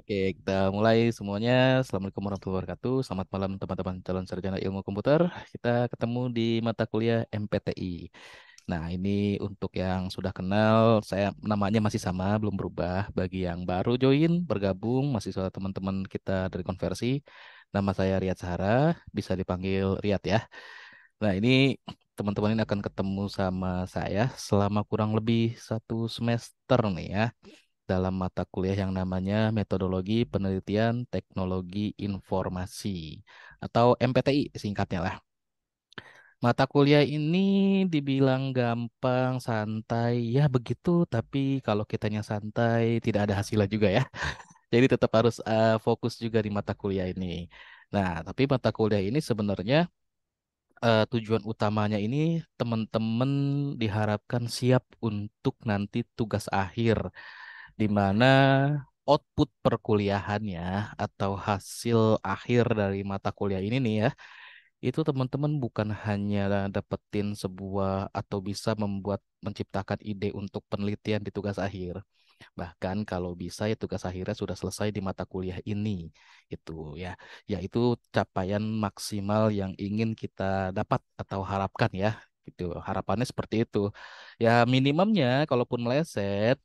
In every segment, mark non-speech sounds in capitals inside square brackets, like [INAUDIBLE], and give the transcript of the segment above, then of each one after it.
Oke, kita mulai semuanya. Assalamualaikum warahmatullahi wabarakatuh. Selamat malam teman-teman calon sarjana ilmu komputer. Kita ketemu di mata kuliah MPTI. Nah, ini untuk yang sudah kenal, saya namanya masih sama, belum berubah. Bagi yang baru join, bergabung, masih soal teman-teman kita dari konversi. Nama saya Riyad Sahara, bisa dipanggil Riyad ya. Nah, ini teman-teman ini akan ketemu sama saya selama kurang lebih satu semester nih ya dalam mata kuliah yang namanya Metodologi Penelitian Teknologi Informasi atau MPTI singkatnya lah. Mata kuliah ini dibilang gampang, santai, ya begitu, tapi kalau kitanya santai tidak ada hasilnya juga ya. [LAUGHS] Jadi tetap harus uh, fokus juga di mata kuliah ini. Nah, tapi mata kuliah ini sebenarnya uh, tujuan utamanya ini teman-teman diharapkan siap untuk nanti tugas akhir di mana output perkuliahannya atau hasil akhir dari mata kuliah ini nih ya, itu teman-teman bukan hanya dapetin sebuah atau bisa membuat menciptakan ide untuk penelitian di tugas akhir. Bahkan kalau bisa ya tugas akhirnya sudah selesai di mata kuliah ini. Itu ya, yaitu capaian maksimal yang ingin kita dapat atau harapkan ya. Gitu. Harapannya seperti itu. Ya minimumnya kalaupun meleset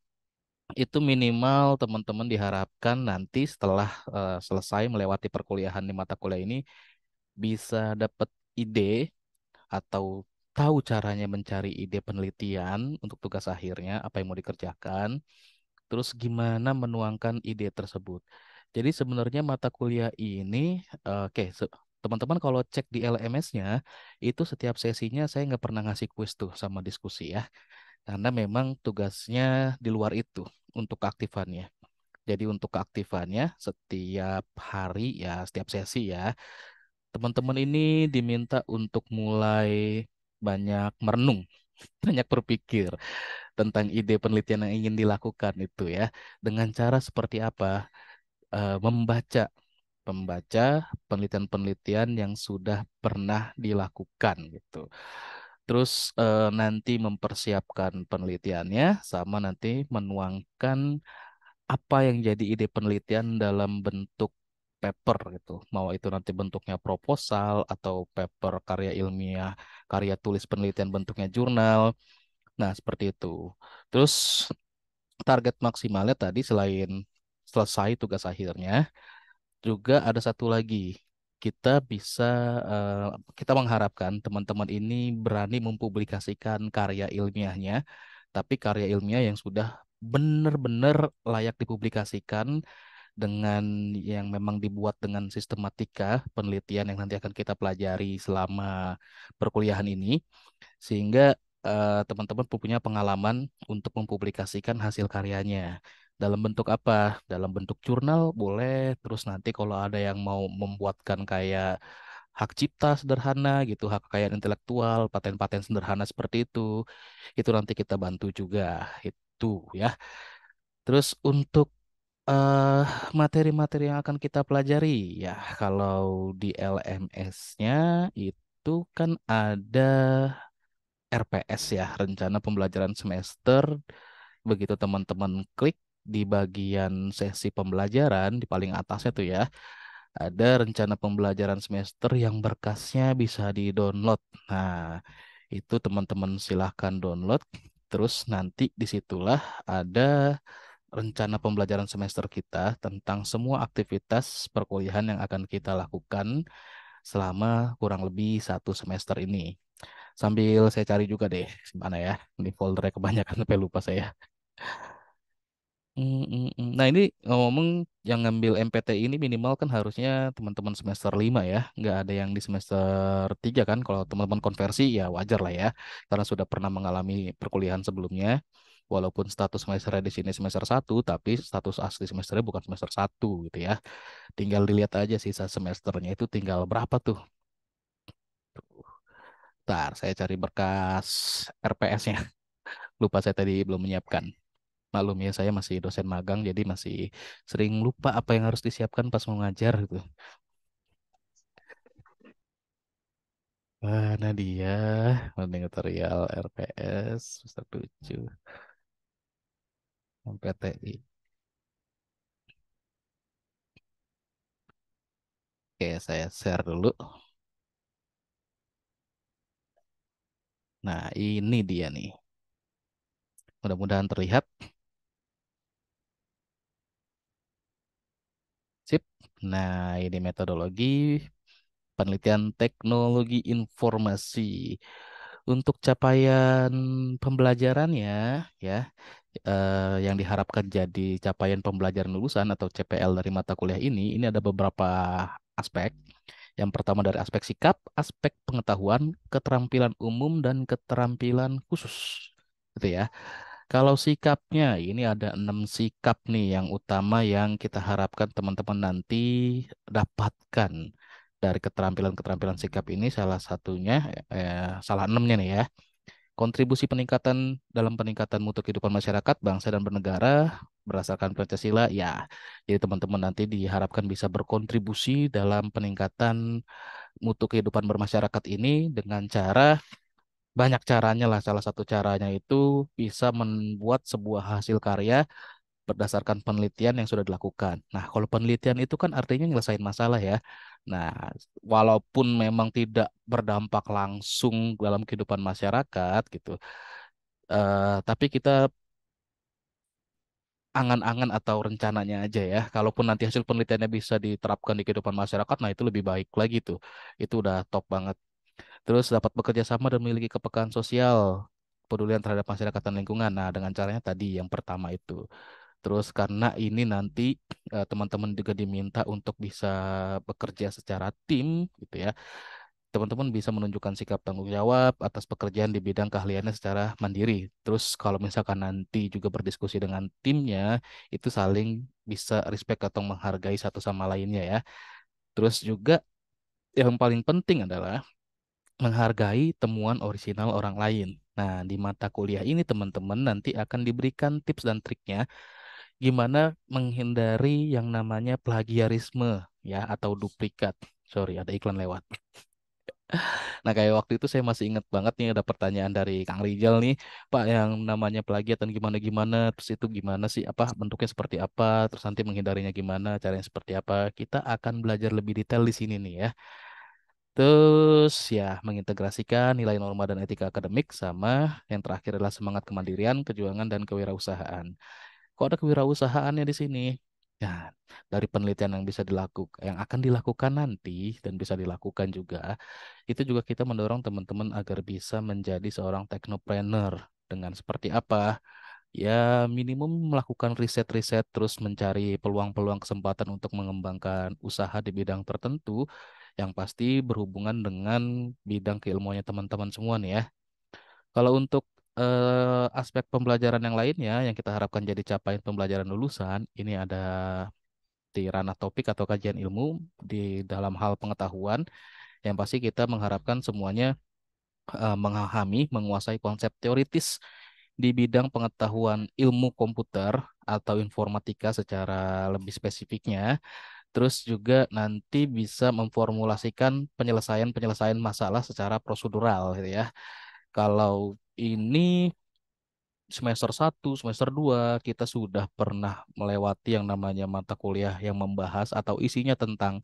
itu minimal teman-teman diharapkan nanti setelah uh, selesai melewati perkuliahan di mata kuliah ini bisa dapat ide atau tahu caranya mencari ide penelitian untuk tugas akhirnya apa yang mau dikerjakan terus gimana menuangkan ide tersebut jadi sebenarnya mata kuliah ini uh, oke okay, teman-teman kalau cek di LMS-nya itu setiap sesinya saya nggak pernah ngasih kuis tuh sama diskusi ya karena memang tugasnya di luar itu untuk keaktifannya. Jadi untuk keaktifannya setiap hari ya, setiap sesi ya, teman-teman ini diminta untuk mulai banyak merenung, [LAUGHS] banyak berpikir tentang ide penelitian yang ingin dilakukan itu ya. Dengan cara seperti apa? E, membaca membaca penelitian-penelitian yang sudah pernah dilakukan gitu terus eh, nanti mempersiapkan penelitiannya sama nanti menuangkan apa yang jadi ide penelitian dalam bentuk paper gitu. Mau itu nanti bentuknya proposal atau paper karya ilmiah, karya tulis penelitian bentuknya jurnal. Nah, seperti itu. Terus target maksimalnya tadi selain selesai tugas akhirnya, juga ada satu lagi kita bisa eh, kita mengharapkan teman-teman ini berani mempublikasikan karya ilmiahnya, tapi karya ilmiah yang sudah benar-benar layak dipublikasikan dengan yang memang dibuat dengan sistematika penelitian yang nanti akan kita pelajari selama perkuliahan ini, sehingga eh, teman-teman uh, teman -teman punya pengalaman untuk mempublikasikan hasil karyanya dalam bentuk apa? Dalam bentuk jurnal boleh, terus nanti kalau ada yang mau membuatkan kayak hak cipta sederhana gitu, hak kekayaan intelektual, paten-paten sederhana seperti itu, itu nanti kita bantu juga itu ya. Terus untuk eh, materi-materi uh, yang akan kita pelajari ya, kalau di LMS-nya itu kan ada RPS ya, rencana pembelajaran semester begitu teman-teman klik di bagian sesi pembelajaran di paling atasnya tuh ya ada rencana pembelajaran semester yang berkasnya bisa di-download. Nah, itu teman-teman silahkan download. Terus nanti disitulah ada rencana pembelajaran semester kita tentang semua aktivitas perkuliahan yang akan kita lakukan selama kurang lebih satu semester ini. Sambil saya cari juga deh, mana ya, di foldernya kebanyakan sampai lupa saya. Mm-mm. Nah ini ngomong yang ngambil MPT ini minimal kan harusnya teman-teman semester 5 ya, nggak ada yang di semester 3 kan. Kalau teman-teman konversi ya wajar lah ya, karena sudah pernah mengalami perkuliahan sebelumnya. Walaupun status semester di sini semester 1, tapi status asli semesternya bukan semester 1 gitu ya. Tinggal dilihat aja sisa semesternya itu tinggal berapa tuh. Tuh. Bentar, saya cari berkas RPS-nya. [LAUGHS] Lupa saya tadi belum menyiapkan maklum ya saya masih dosen magang jadi masih sering lupa apa yang harus disiapkan pas mau ngajar gitu. Mana dia, mending tutorial RPS semester 7 MPTI. Oke, saya share dulu. Nah, ini dia nih. Mudah-mudahan terlihat. Nah, ini metodologi penelitian teknologi informasi. Untuk capaian pembelajarannya ya, eh, yang diharapkan jadi capaian pembelajaran lulusan atau CPL dari mata kuliah ini, ini ada beberapa aspek. Yang pertama dari aspek sikap, aspek pengetahuan, keterampilan umum dan keterampilan khusus. Gitu ya. Kalau sikapnya, ini ada enam sikap nih yang utama yang kita harapkan teman-teman nanti dapatkan dari keterampilan-keterampilan sikap ini. Salah satunya, eh, salah enamnya nih ya. Kontribusi peningkatan dalam peningkatan mutu kehidupan masyarakat, bangsa, dan bernegara berdasarkan Pancasila, ya. Jadi teman-teman nanti diharapkan bisa berkontribusi dalam peningkatan mutu kehidupan bermasyarakat ini dengan cara banyak caranya lah. Salah satu caranya itu bisa membuat sebuah hasil karya berdasarkan penelitian yang sudah dilakukan. Nah, kalau penelitian itu kan artinya nyelesain masalah ya. Nah, walaupun memang tidak berdampak langsung dalam kehidupan masyarakat gitu, eh, tapi kita angan-angan atau rencananya aja ya. Kalaupun nanti hasil penelitiannya bisa diterapkan di kehidupan masyarakat, nah itu lebih baik lagi tuh. Itu udah top banget. Terus dapat bekerja sama dan memiliki kepekaan sosial, pedulian terhadap masyarakat dan lingkungan. Nah, dengan caranya tadi yang pertama itu. Terus karena ini nanti eh, teman-teman juga diminta untuk bisa bekerja secara tim gitu ya. Teman-teman bisa menunjukkan sikap tanggung jawab atas pekerjaan di bidang keahliannya secara mandiri. Terus kalau misalkan nanti juga berdiskusi dengan timnya, itu saling bisa respect atau menghargai satu sama lainnya ya. Terus juga yang paling penting adalah menghargai temuan orisinal orang lain. Nah, di mata kuliah ini teman-teman nanti akan diberikan tips dan triknya gimana menghindari yang namanya plagiarisme ya atau duplikat. Sorry, ada iklan lewat. Nah, kayak waktu itu saya masih ingat banget nih ada pertanyaan dari Kang Rijal nih, Pak yang namanya plagiat dan gimana-gimana, terus itu gimana sih apa bentuknya seperti apa, terus nanti menghindarinya gimana, caranya seperti apa. Kita akan belajar lebih detail di sini nih ya. Terus ya mengintegrasikan nilai norma dan etika akademik sama yang terakhir adalah semangat kemandirian, kejuangan dan kewirausahaan. Kok ada kewirausahaannya di sini? Ya, dari penelitian yang bisa dilakukan, yang akan dilakukan nanti dan bisa dilakukan juga, itu juga kita mendorong teman-teman agar bisa menjadi seorang teknopreneur dengan seperti apa? ya minimum melakukan riset-riset terus mencari peluang-peluang kesempatan untuk mengembangkan usaha di bidang tertentu yang pasti berhubungan dengan bidang keilmuannya teman-teman semua nih ya. Kalau untuk eh, aspek pembelajaran yang lainnya yang kita harapkan jadi capaian pembelajaran lulusan, ini ada di ranah topik atau kajian ilmu di dalam hal pengetahuan yang pasti kita mengharapkan semuanya eh, mengahami, menguasai konsep teoritis di bidang pengetahuan ilmu komputer atau informatika secara lebih spesifiknya Terus juga nanti bisa memformulasikan penyelesaian-penyelesaian masalah secara prosedural gitu ya. Kalau ini semester 1, semester 2 kita sudah pernah melewati yang namanya mata kuliah yang membahas atau isinya tentang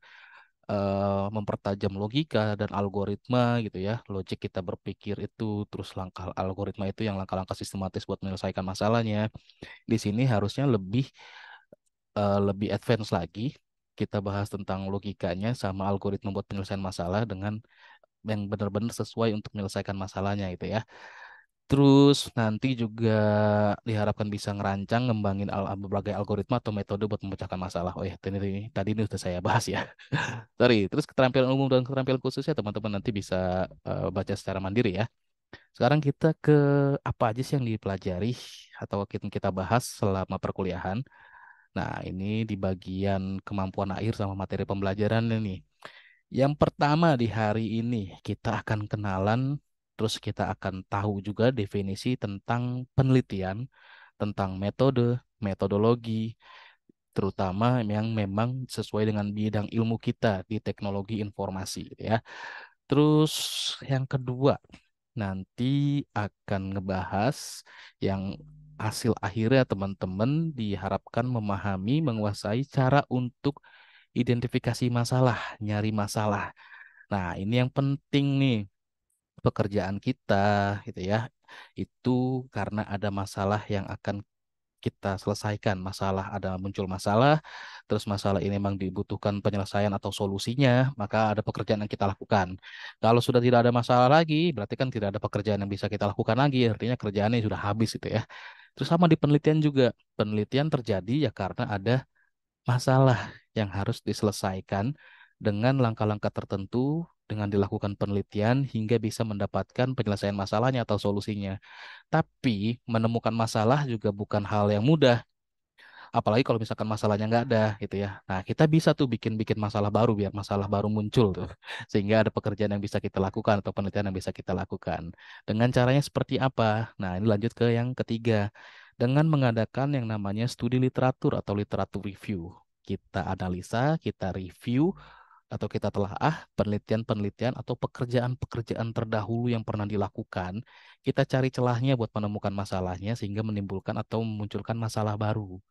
uh, mempertajam logika dan algoritma gitu ya. Logik kita berpikir itu terus langkah algoritma itu yang langkah-langkah sistematis buat menyelesaikan masalahnya. Di sini harusnya lebih eh, lebih advance lagi kita bahas tentang logikanya sama algoritma buat penyelesaian masalah dengan yang benar-benar sesuai untuk menyelesaikan masalahnya gitu ya. Terus nanti juga diharapkan bisa ngerancang, ngembangin al berbagai algoritma atau metode buat memecahkan masalah. Oh ya, tadi ini tadi ini sudah saya bahas ya. [LAUGHS] Sorry. Terus keterampilan umum dan keterampilan khusus ya teman-teman nanti bisa uh, baca secara mandiri ya. Sekarang kita ke apa aja sih yang dipelajari atau kita kita bahas selama perkuliahan. Nah, ini di bagian kemampuan air sama materi pembelajaran ini. Yang pertama di hari ini kita akan kenalan, terus kita akan tahu juga definisi tentang penelitian, tentang metode, metodologi, terutama yang memang sesuai dengan bidang ilmu kita di teknologi informasi ya. Terus yang kedua nanti akan ngebahas yang hasil akhirnya teman-teman diharapkan memahami, menguasai cara untuk identifikasi masalah, nyari masalah. Nah, ini yang penting nih pekerjaan kita gitu ya. Itu karena ada masalah yang akan kita selesaikan masalah ada muncul masalah terus masalah ini memang dibutuhkan penyelesaian atau solusinya maka ada pekerjaan yang kita lakukan kalau sudah tidak ada masalah lagi berarti kan tidak ada pekerjaan yang bisa kita lakukan lagi artinya kerjaannya sudah habis itu ya Terus sama di penelitian juga. Penelitian terjadi ya karena ada masalah yang harus diselesaikan dengan langkah-langkah tertentu dengan dilakukan penelitian hingga bisa mendapatkan penyelesaian masalahnya atau solusinya. Tapi menemukan masalah juga bukan hal yang mudah apalagi kalau misalkan masalahnya nggak ada gitu ya nah kita bisa tuh bikin bikin masalah baru biar masalah baru muncul tuh [LAUGHS] sehingga ada pekerjaan yang bisa kita lakukan atau penelitian yang bisa kita lakukan dengan caranya seperti apa nah ini lanjut ke yang ketiga dengan mengadakan yang namanya studi literatur atau literatur review kita analisa kita review atau kita telah ah penelitian-penelitian atau pekerjaan-pekerjaan terdahulu yang pernah dilakukan, kita cari celahnya buat menemukan masalahnya sehingga menimbulkan atau memunculkan masalah baru.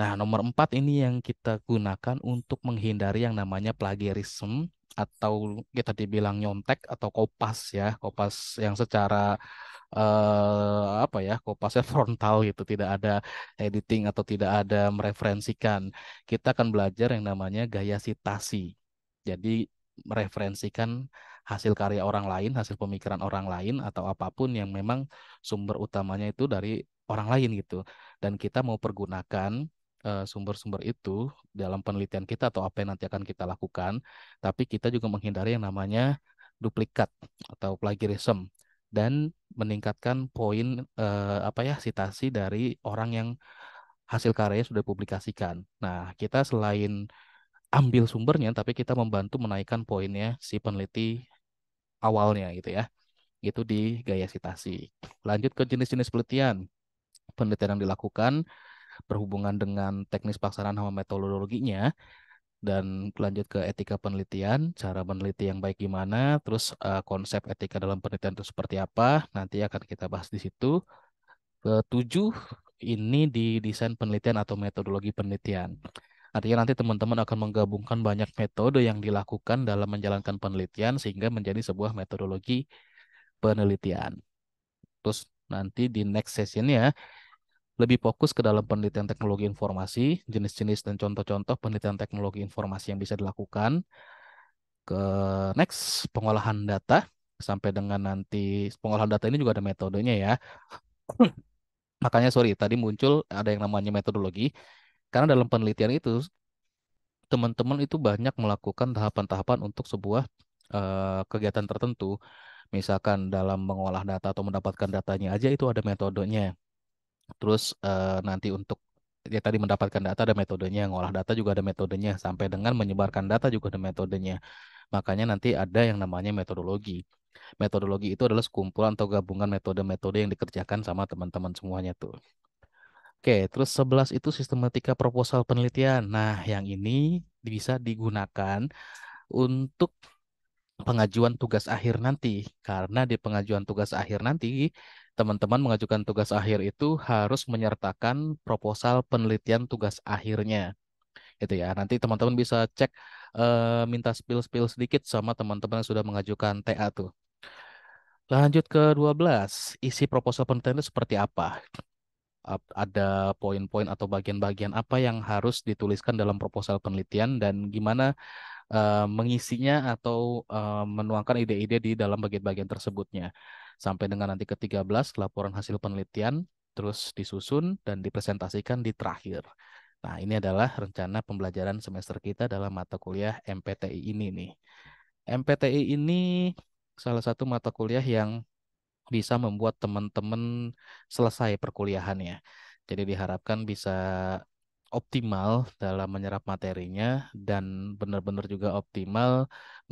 Nah, nomor empat ini yang kita gunakan untuk menghindari yang namanya plagiarisme atau kita dibilang nyontek atau kopas ya, kopas yang secara eh, apa ya, kopasnya [LAUGHS] frontal gitu, tidak ada editing atau tidak ada mereferensikan. Kita akan belajar yang namanya gaya sitasi. Jadi mereferensikan hasil karya orang lain, hasil pemikiran orang lain atau apapun yang memang sumber utamanya itu dari orang lain gitu. Dan kita mau pergunakan Eh, sumber-sumber uh, itu dalam penelitian kita atau apa yang nanti akan kita lakukan, tapi kita juga menghindari yang namanya duplikat atau plagiarism dan meningkatkan poin uh, apa ya citasi dari orang yang hasil karya sudah publikasikan. Nah, kita selain ambil sumbernya, tapi kita membantu menaikkan poinnya si peneliti awalnya gitu ya. Itu di gaya citasi. Lanjut ke jenis-jenis penelitian. Penelitian yang dilakukan berhubungan dengan teknis pelaksanaan sama metodologinya dan lanjut ke etika penelitian, cara meneliti yang baik gimana, terus uh, konsep etika dalam penelitian itu seperti apa, nanti akan kita bahas di situ. Ketujuh, ini di desain penelitian atau metodologi penelitian. Artinya nanti teman-teman akan menggabungkan banyak metode yang dilakukan dalam menjalankan penelitian sehingga menjadi sebuah metodologi penelitian. Terus nanti di next session ya lebih fokus ke dalam penelitian teknologi informasi, jenis-jenis dan contoh-contoh penelitian teknologi informasi yang bisa dilakukan. Ke next, pengolahan data sampai dengan nanti pengolahan data ini juga ada metodenya ya. [CLEARS THROAT] Makanya sorry, tadi muncul ada yang namanya metodologi. Karena dalam penelitian itu teman-teman itu banyak melakukan tahapan-tahapan untuk sebuah uh, kegiatan tertentu. Misalkan dalam mengolah data atau mendapatkan datanya aja itu ada metodenya Terus eh, nanti untuk ya tadi mendapatkan data ada metodenya, ngolah data juga ada metodenya, sampai dengan menyebarkan data juga ada metodenya. Makanya nanti ada yang namanya metodologi. Metodologi itu adalah sekumpulan atau gabungan metode-metode yang dikerjakan sama teman-teman semuanya tuh. Oke, terus 11 itu sistematika proposal penelitian. Nah, yang ini bisa digunakan untuk pengajuan tugas akhir nanti. Karena di pengajuan tugas akhir nanti teman-teman mengajukan tugas akhir itu harus menyertakan proposal penelitian tugas akhirnya gitu ya nanti teman-teman bisa cek eh, minta spill spill sedikit sama teman-teman yang sudah mengajukan TA tuh lanjut ke 12 isi proposal penelitian itu seperti apa ada poin-poin atau bagian-bagian apa yang harus dituliskan dalam proposal penelitian dan gimana uh, mengisinya atau uh, menuangkan ide-ide di dalam bagian-bagian tersebutnya sampai dengan nanti ke-13 laporan hasil penelitian terus disusun dan dipresentasikan di terakhir. Nah, ini adalah rencana pembelajaran semester kita dalam mata kuliah MPTI ini nih. MPTI ini salah satu mata kuliah yang bisa membuat teman-teman selesai perkuliahannya. Jadi diharapkan bisa optimal dalam menyerap materinya dan benar-benar juga optimal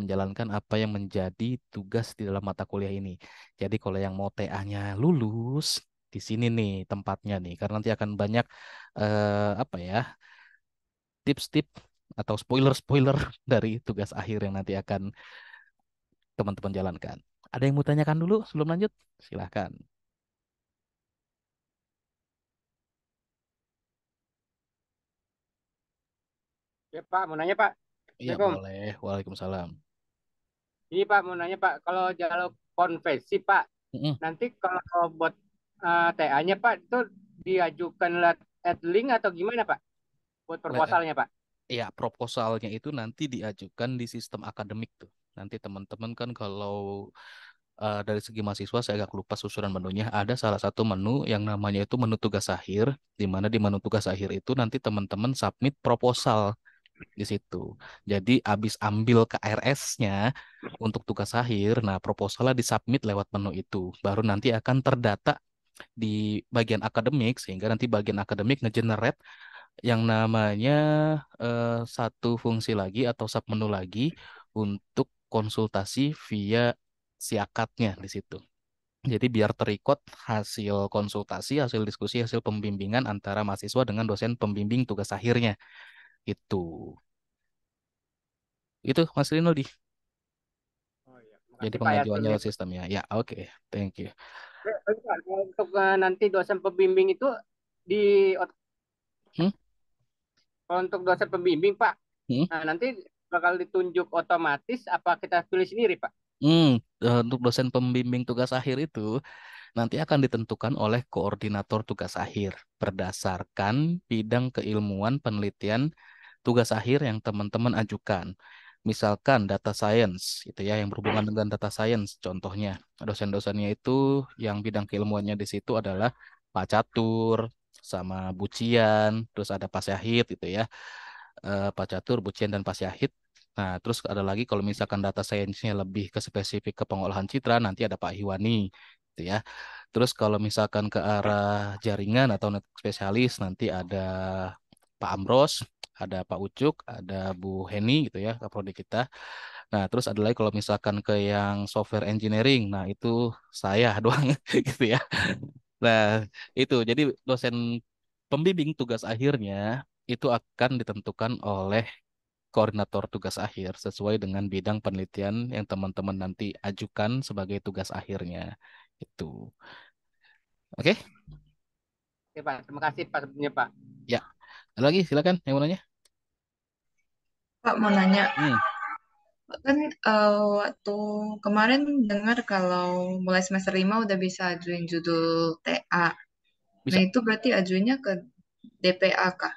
menjalankan apa yang menjadi tugas di dalam mata kuliah ini. Jadi kalau yang mau TA-nya lulus di sini nih tempatnya nih karena nanti akan banyak eh, apa ya tips-tips atau spoiler-spoiler [LAUGHS] dari tugas akhir yang nanti akan teman-teman jalankan. Ada yang mau tanyakan dulu sebelum lanjut? Silahkan. Ya Pak, mau nanya Pak. Iya boleh. Waalaikumsalam. Ini Pak mau nanya Pak, kalau jalur konversi Pak, mm-hmm. nanti kalau buat uh, eh, TA-nya Pak itu diajukan lewat ad link atau gimana Pak? Buat proposalnya Pak? Iya, proposalnya itu nanti diajukan di sistem akademik tuh. Nanti teman-teman kan kalau uh, dari segi mahasiswa saya agak lupa susunan menunya. Ada salah satu menu yang namanya itu menu tugas akhir, di mana di menu tugas akhir itu nanti teman-teman submit proposal di situ. Jadi abis ambil ke KRS-nya untuk tugas akhir, nah proposalnya disubmit lewat menu itu. Baru nanti akan terdata di bagian akademik sehingga nanti bagian akademik ngegenerate yang namanya uh, satu fungsi lagi atau submenu lagi untuk konsultasi via siakatnya di situ. Jadi biar terikot hasil konsultasi, hasil diskusi, hasil pembimbingan antara mahasiswa dengan dosen pembimbing tugas akhirnya itu itu Mas Rinaldi oh, iya. jadi pengajuannya ya. sistemnya ya oke okay. thank you eh, eh, untuk eh, nanti dosen pembimbing itu di hmm? kalau untuk dosen pembimbing Pak hmm? nah, nanti bakal ditunjuk otomatis apa kita tulis sendiri Pak Hmm, untuk dosen pembimbing tugas akhir itu nanti akan ditentukan oleh koordinator tugas akhir berdasarkan bidang keilmuan penelitian tugas akhir yang teman-teman ajukan. Misalkan data science itu ya yang berhubungan dengan data science contohnya. Dosen-dosennya itu yang bidang keilmuannya di situ adalah Pak Catur sama Bucian, terus ada Pak Syahid itu ya. Eh, Pak Catur, Bucian dan Pak Syahid. Nah, terus ada lagi kalau misalkan data science-nya lebih ke spesifik ke pengolahan citra, nanti ada Pak Hiwani gitu ya. Terus kalau misalkan ke arah jaringan atau spesialis nanti ada Pak Amros ada Pak Ucuk, ada Bu Heni gitu ya kaprodi kita. Nah, terus ada lagi kalau misalkan ke yang software engineering, nah itu saya [LAUGHS] doang gitu ya. Nah, itu jadi dosen pembimbing tugas akhirnya itu akan ditentukan oleh koordinator tugas akhir sesuai dengan bidang penelitian yang teman-teman nanti ajukan sebagai tugas akhirnya itu oke okay? oke pak terima kasih pak sebelumnya pak ya ada lagi silakan yang mau nanya. Pak mau nanya. Hmm. Kan uh, waktu kemarin dengar kalau mulai semester lima udah bisa ajuin judul TA. Bisa. Nah, itu berarti ajuinnya ke DPA kah?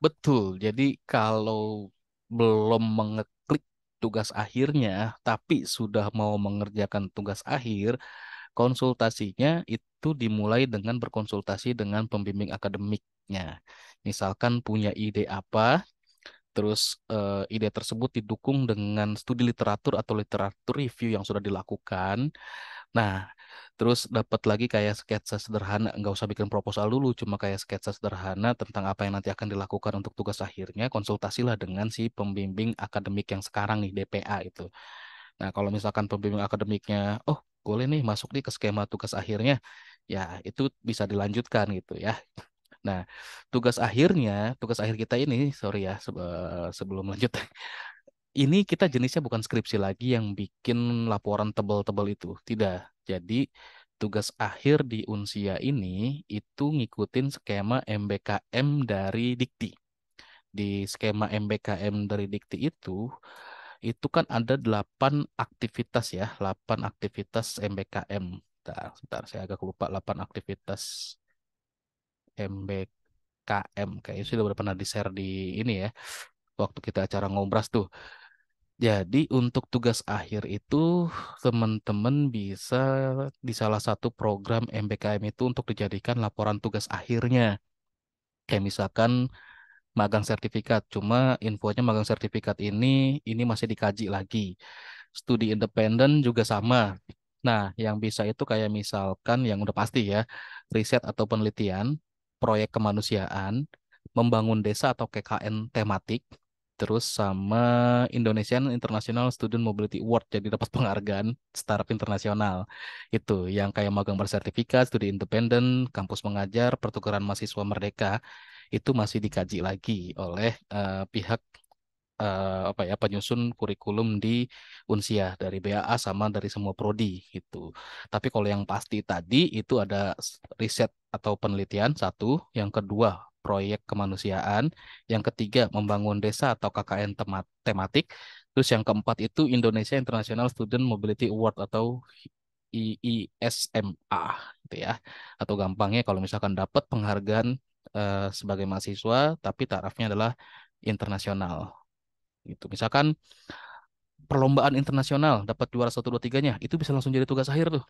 Betul. Jadi kalau belum mengeklik tugas akhirnya tapi sudah mau mengerjakan tugas akhir, konsultasinya itu itu dimulai dengan berkonsultasi dengan pembimbing akademiknya. Misalkan punya ide apa, terus uh, ide tersebut didukung dengan studi literatur atau literatur review yang sudah dilakukan. Nah, terus dapat lagi kayak sketsa sederhana, nggak usah bikin proposal dulu, cuma kayak sketsa sederhana tentang apa yang nanti akan dilakukan untuk tugas akhirnya, konsultasilah dengan si pembimbing akademik yang sekarang nih DPA itu. Nah, kalau misalkan pembimbing akademiknya, oh boleh nih masuk di ke skema tugas akhirnya ya itu bisa dilanjutkan gitu ya nah tugas akhirnya tugas akhir kita ini sorry ya sebelum lanjut [LAUGHS] ini kita jenisnya bukan skripsi lagi yang bikin laporan tebel-tebel itu tidak jadi tugas akhir di Unsia ini itu ngikutin skema MBKM dari Dikti di skema MBKM dari Dikti itu itu kan ada 8 aktivitas ya, 8 aktivitas MBKM. Bentar, bentar saya agak lupa 8 aktivitas MBKM. Kayaknya sudah pernah di-share di ini ya. Waktu kita acara ngobras tuh. Jadi untuk tugas akhir itu teman-teman bisa di salah satu program MBKM itu untuk dijadikan laporan tugas akhirnya. Kayak misalkan magang sertifikat. Cuma infonya magang sertifikat ini ini masih dikaji lagi. Studi independen juga sama. Nah, yang bisa itu kayak misalkan yang udah pasti ya, riset atau penelitian, proyek kemanusiaan, membangun desa atau KKN tematik, terus sama Indonesian International Student Mobility Award jadi dapat [LAUGHS] penghargaan startup internasional itu yang kayak magang bersertifikat, studi independen, kampus mengajar, pertukaran mahasiswa merdeka itu masih dikaji lagi oleh uh, pihak uh, apa ya penyusun kurikulum di Unsia dari BAA sama dari semua prodi gitu. Tapi kalau yang pasti tadi itu ada riset atau penelitian satu, yang kedua proyek kemanusiaan, yang ketiga membangun desa atau KKN temat tematik, terus yang keempat itu Indonesia International Student Mobility Award atau IISMA gitu ya. Atau gampangnya kalau misalkan dapat penghargaan Eh, sebagai mahasiswa tapi tarafnya adalah internasional gitu misalkan perlombaan internasional dapat juara satu dua tiganya itu bisa langsung jadi tugas akhir tuh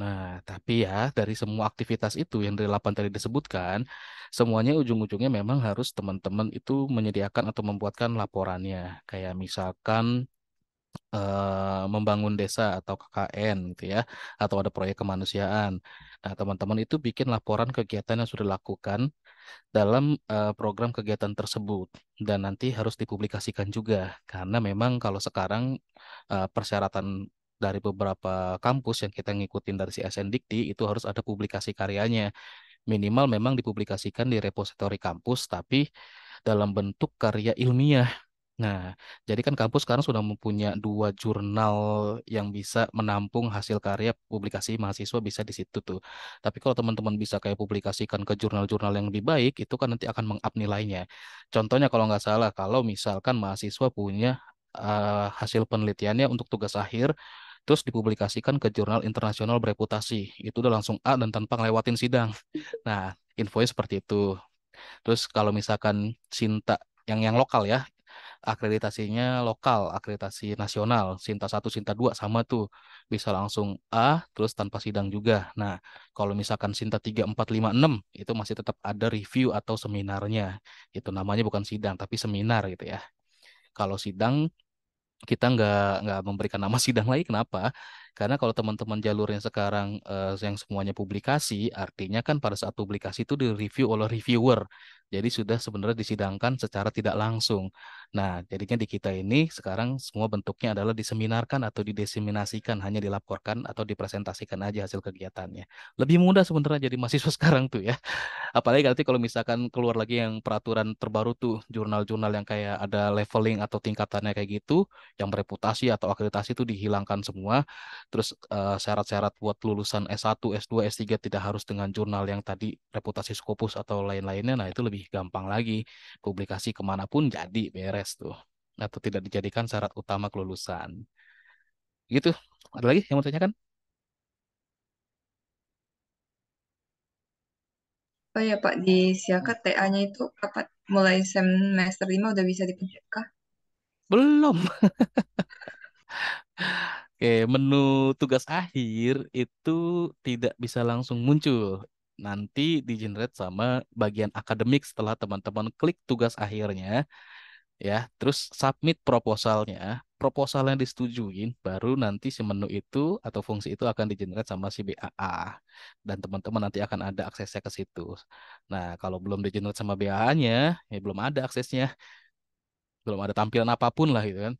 Nah, tapi ya dari semua aktivitas itu yang dari 8 tadi disebutkan, semuanya ujung-ujungnya memang harus teman-teman itu menyediakan atau membuatkan laporannya. Kayak misalkan Eh, membangun desa atau KKN gitu ya atau ada proyek kemanusiaan. Nah, teman-teman itu bikin laporan kegiatan yang sudah dilakukan dalam uh, program kegiatan tersebut dan nanti harus dipublikasikan juga karena memang kalau sekarang uh, persyaratan dari beberapa kampus yang kita ngikutin dari si SN Dikti itu harus ada publikasi karyanya. Minimal memang dipublikasikan di repositori kampus tapi dalam bentuk karya ilmiah Nah, jadi kan kampus sekarang sudah mempunyai dua jurnal yang bisa menampung hasil karya publikasi mahasiswa bisa di situ tuh. Tapi kalau teman-teman bisa kayak publikasikan ke jurnal-jurnal yang lebih baik, itu kan nanti akan meng-up nilainya. Contohnya kalau nggak salah, kalau misalkan mahasiswa punya uh, hasil penelitiannya untuk tugas akhir, terus dipublikasikan ke jurnal internasional bereputasi, itu udah langsung A dan tanpa ngelewatin sidang. [LAUGHS] Nah, infonya seperti itu. Terus kalau misalkan cinta yang yang lokal ya akreditasinya lokal, akreditasi nasional, Sinta 1, Sinta 2 sama tuh. Bisa langsung A terus tanpa sidang juga. Nah, kalau misalkan Sinta 3, 4, 5, 6 itu masih tetap ada review atau seminarnya. Itu namanya bukan sidang tapi seminar gitu ya. Kalau sidang kita nggak nggak memberikan nama [LAUGHS] sidang lagi kenapa karena kalau teman-teman jalur yang sekarang uh, yang semuanya publikasi, artinya kan pada saat publikasi itu direview oleh reviewer. Jadi sudah sebenarnya disidangkan secara tidak langsung. Nah, jadinya di kita ini sekarang semua bentuknya adalah diseminarkan atau didiseminasikan, hanya dilaporkan atau dipresentasikan aja hasil kegiatannya. Lebih mudah sebenarnya jadi mahasiswa [LAUGHS] sekarang tuh ya. Apalagi nanti kalau misalkan keluar lagi yang peraturan terbaru tuh, jurnal-jurnal yang kayak ada leveling atau tingkatannya kayak gitu, yang reputasi atau akreditasi itu dihilangkan semua terus eh, syarat-syarat uh, buat lulusan S1, S2, S3 tidak harus dengan jurnal yang tadi reputasi skopus atau lain-lainnya, nah itu lebih gampang lagi. Publikasi kemanapun jadi beres tuh. Atau tidak dijadikan syarat utama kelulusan. Gitu. Ada lagi yang mau tanyakan? Oh ya Pak, di Siakat TA-nya itu kapan mulai semester 5 udah bisa dipencet kah? Belum. [LAUGHS] Oke, menu tugas akhir itu tidak bisa langsung muncul. Nanti di-generate sama bagian akademik setelah teman-teman klik tugas akhirnya. Ya, terus submit proposalnya. Proposal yang disetujuin baru nanti si menu itu atau fungsi itu akan di-generate sama si BAA dan teman-teman nanti akan ada aksesnya ke situ. Nah, kalau belum di-generate sama BAA-nya, ya belum ada aksesnya. Belum ada tampilan apapun lah gitu kan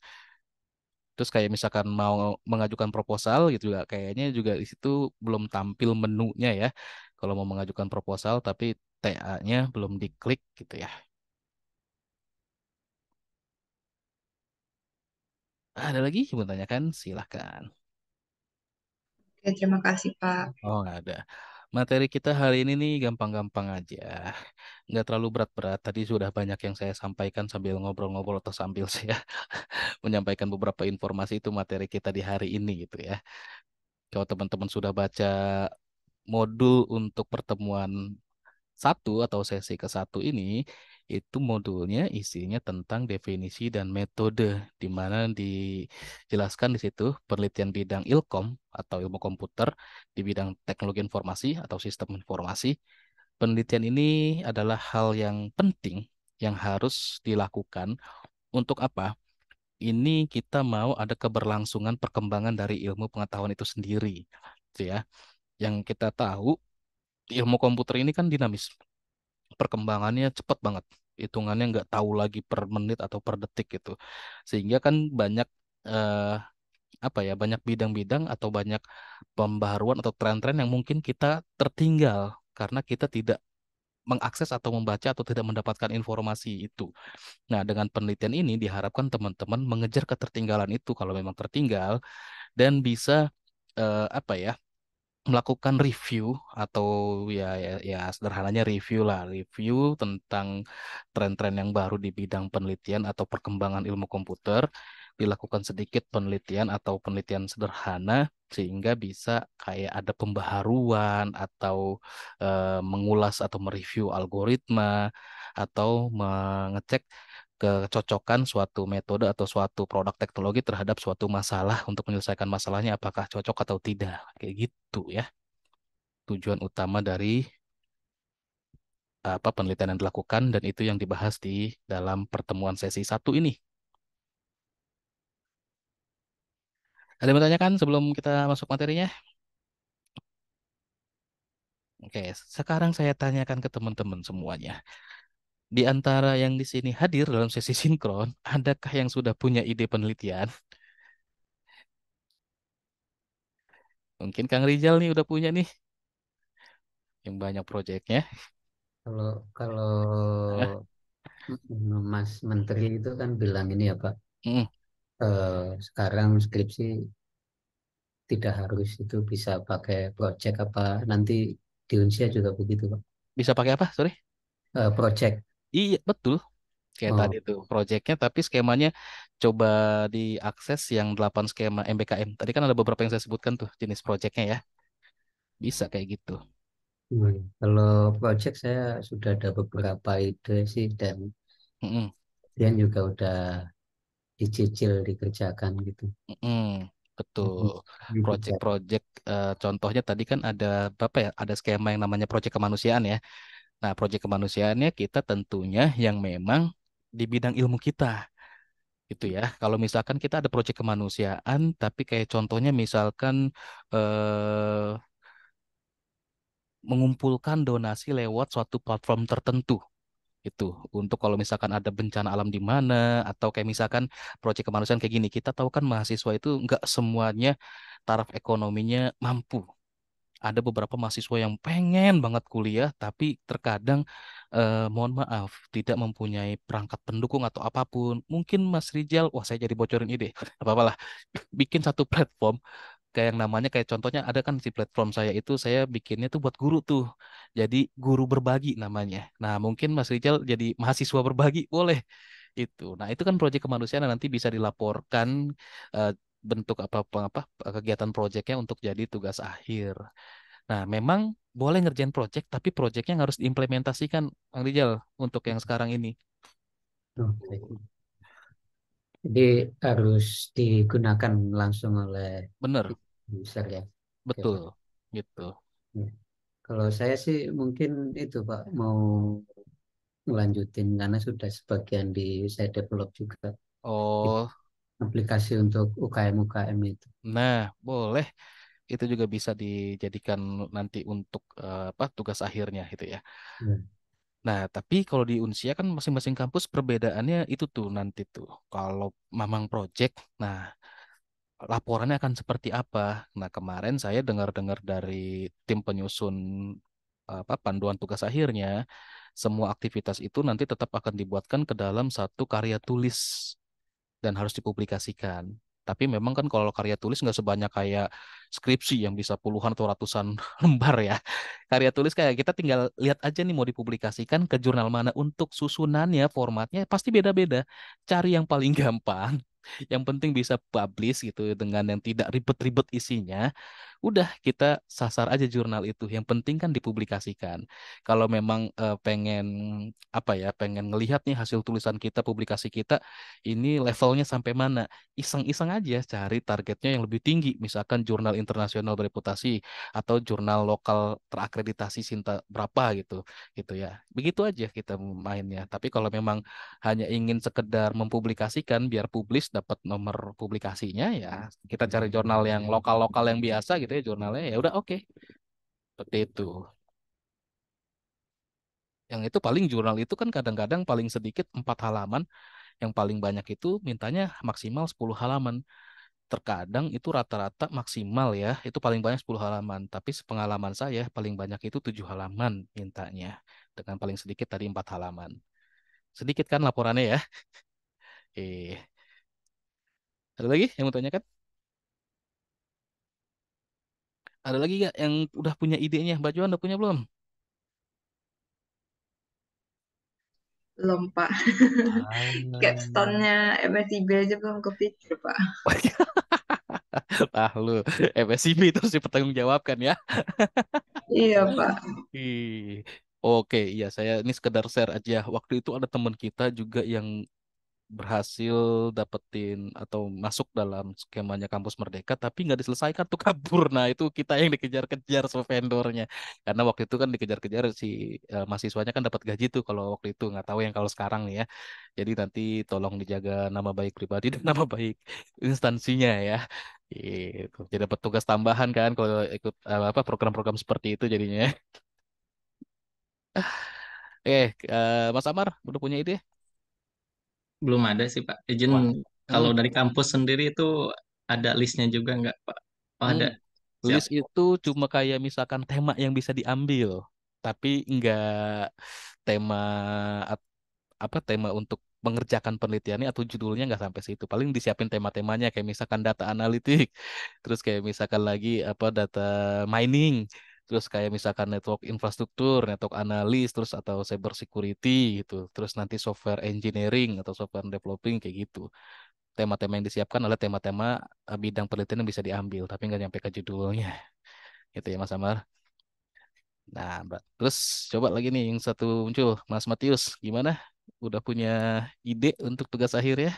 terus kayak misalkan mau mengajukan proposal gitu juga kayaknya juga di situ belum tampil menunya ya kalau mau mengajukan proposal tapi TA-nya belum diklik gitu ya ada lagi yang mau tanyakan silahkan Oke, terima kasih Pak oh ada Materi kita hari ini nih gampang-gampang aja. Nggak terlalu berat-berat. Tadi sudah banyak yang saya sampaikan sambil ngobrol-ngobrol atau sambil [LAUGHS] saya menyampaikan beberapa informasi itu materi kita di hari ini gitu ya. Kalau teman-teman sudah baca modul untuk pertemuan satu atau sesi ke satu ini, itu modulnya isinya tentang definisi dan metode di mana dijelaskan di situ penelitian bidang ilkom atau ilmu komputer di bidang teknologi informasi atau sistem informasi. Penelitian ini adalah hal yang penting yang harus dilakukan untuk apa? Ini kita mau ada keberlangsungan perkembangan dari ilmu pengetahuan itu sendiri, gitu ya. Yang kita tahu ilmu komputer ini kan dinamis perkembangannya cepat banget hitungannya nggak tahu lagi per menit atau per detik gitu sehingga kan banyak eh, apa ya banyak bidang-bidang atau banyak pembaharuan atau tren-tren yang mungkin kita tertinggal karena kita tidak mengakses atau membaca atau tidak mendapatkan informasi itu. Nah, dengan penelitian ini diharapkan teman-teman mengejar ketertinggalan itu kalau memang tertinggal dan bisa eh, apa ya melakukan review atau ya ya, ya sederhananya review lah review tentang tren-tren yang baru di bidang penelitian atau perkembangan ilmu komputer dilakukan sedikit penelitian atau penelitian sederhana sehingga bisa kayak ada pembaharuan atau e, mengulas atau mereview algoritma atau mengecek kecocokan suatu metode atau suatu produk teknologi terhadap suatu masalah untuk menyelesaikan masalahnya apakah cocok atau tidak. Kayak gitu ya. Tujuan utama dari apa penelitian yang dilakukan dan itu yang dibahas di dalam pertemuan sesi satu ini. Ada yang kan sebelum kita masuk materinya? Oke, sekarang saya tanyakan ke teman-teman semuanya di antara yang di sini hadir dalam sesi sinkron, adakah yang sudah punya ide penelitian? Mungkin Kang Rizal nih udah punya nih yang banyak proyeknya. Kalau kalau Mas Menteri itu kan bilang ini ya Pak, hmm. eh, sekarang skripsi tidak harus itu bisa pakai proyek apa nanti di Unsia juga begitu Pak. Bisa pakai apa? Sorry. Uh, eh, proyek Iya, betul. Kayak oh. tadi tuh projectnya tapi skemanya coba diakses yang 8 skema MBKM. Tadi kan ada beberapa yang saya sebutkan tuh jenis proyeknya ya. Bisa kayak gitu. hmm. Kalau proyek saya sudah ada beberapa ide sih dan Mm-mm, juga udah dicicil dikerjakan gitu. mm Betul. Proyek-proyek gitu, Project-project eh, contohnya tadi kan ada apa ya? Ada skema yang namanya project kemanusiaan ya. Nah, proyek kemanusiaannya kita tentunya yang memang di bidang ilmu kita. Gitu ya. Kalau misalkan kita ada proyek kemanusiaan tapi kayak contohnya misalkan eh, mengumpulkan donasi lewat suatu platform tertentu itu untuk kalau misalkan ada bencana alam di mana atau kayak misalkan proyek kemanusiaan kayak gini kita tahu kan mahasiswa itu nggak semuanya taraf ekonominya mampu ada beberapa mahasiswa yang pengen banget kuliah tapi terkadang eh, mohon maaf tidak mempunyai perangkat pendukung atau apapun mungkin Mas Rijal wah saya jadi bocorin ide [LAUGHS] apa apalah bikin satu platform kayak yang namanya kayak contohnya ada kan si platform saya itu saya bikinnya tuh buat guru tuh jadi guru berbagi namanya nah mungkin Mas Rijal jadi mahasiswa berbagi boleh itu. Nah, itu kan proyek kemanusiaan nanti bisa dilaporkan uh, bentuk apa apa kegiatan proyeknya untuk jadi tugas akhir. Nah, memang boleh ngerjain proyek, tapi proyeknya harus diimplementasikan, Bang Rijal, untuk yang sekarang ini. Jadi harus digunakan langsung oleh bener user ya. Betul, okay. gitu. Ya. Kalau saya sih mungkin itu Pak mau lanjutin karena sudah sebagian di saya develop juga. Oh, aplikasi untuk UKM-UKM itu. Nah, boleh. Itu juga bisa dijadikan nanti untuk uh, apa tugas akhirnya gitu ya. ya. Nah, tapi kalau di Unsia kan masing-masing kampus perbedaannya itu tuh nanti tuh. Kalau memang Project, nah laporannya akan seperti apa? Nah, kemarin saya dengar-dengar dari tim penyusun apa panduan tugas akhirnya, semua aktivitas itu nanti tetap akan dibuatkan ke dalam satu karya tulis dan harus dipublikasikan. Tapi memang kan kalau karya tulis nggak sebanyak kayak skripsi yang bisa puluhan atau ratusan [LAUGHS] lembar ya. Karya tulis kayak kita tinggal lihat aja nih mau dipublikasikan ke jurnal mana untuk susunannya, formatnya pasti beda-beda. Cari yang paling [LAUGHS] gampang, yang penting bisa publish gitu dengan yang tidak ribet-ribet isinya udah kita sasar aja jurnal itu. Yang penting kan dipublikasikan. Kalau memang uh, pengen apa ya, pengen ngelihat nih hasil tulisan kita, publikasi kita ini levelnya sampai mana. Iseng-iseng aja cari targetnya yang lebih tinggi, misalkan jurnal internasional bereputasi atau jurnal lokal terakreditasi Sinta berapa gitu. Gitu ya. Begitu aja kita mainnya. Tapi kalau memang hanya ingin sekedar mempublikasikan biar publis dapat nomor publikasinya ya, kita cari jurnal yang lokal-lokal yang biasa gitu gitu ya jurnalnya ya udah oke okay. seperti itu yang itu paling jurnal itu kan kadang-kadang paling sedikit empat halaman yang paling banyak itu mintanya maksimal 10 halaman terkadang itu rata-rata maksimal ya itu paling banyak 10 halaman tapi sepengalaman saya paling banyak itu tujuh halaman mintanya dengan paling sedikit tadi empat halaman sedikit kan laporannya ya eh ada lagi yang mau tanyakan ada lagi gak yang udah punya idenya? Mbak Joan udah punya belum? Belum, Pak. Capstone-nya [LAUGHS] MSIB aja belum kepikir, Pak. Nah, [LAUGHS] lu MSIB terus dipertanggungjawabkan ya. [LAUGHS] Iya, Pak. Oke, iya saya ini sekedar share aja. Waktu itu ada teman kita juga yang berhasil dapetin atau masuk dalam skemanya kampus merdeka tapi nggak diselesaikan tuh kabur nah itu kita yang dikejar-kejar sama vendornya karena waktu itu kan dikejar-kejar si uh, mahasiswanya kan dapat gaji tuh kalau waktu itu nggak tahu yang kalau sekarang nih ya jadi nanti tolong dijaga nama baik pribadi [LAUGHS] dan nama baik instansinya ya itu jadi dapat tugas tambahan kan kalau ikut uh, apa program-program seperti itu jadinya eh uh, Mas Amar udah punya ide belum ada sih Pak. Izin Wah. kalau hmm. dari kampus sendiri itu ada listnya juga nggak Pak? Oh, hmm. ada. Siap. itu cuma kayak misalkan tema yang bisa diambil, tapi nggak tema apa tema untuk mengerjakan penelitiannya atau judulnya nggak sampai situ. Paling disiapin tema-temanya kayak misalkan data analitik, terus kayak misalkan lagi apa data mining, terus kayak misalkan network infrastruktur, network analis, terus atau cyber security gitu, terus nanti software engineering atau software developing kayak gitu. Tema-tema yang disiapkan adalah tema-tema eh, bidang penelitian yang bisa diambil, tapi nggak nyampe ke judulnya. [LAUGHS] Gitu ya Mas Amar. Nah, Mbak. Terus coba lagi nih yang satu muncul, Mas Matius, gimana? Udah punya ide untuk tugas akhir ya?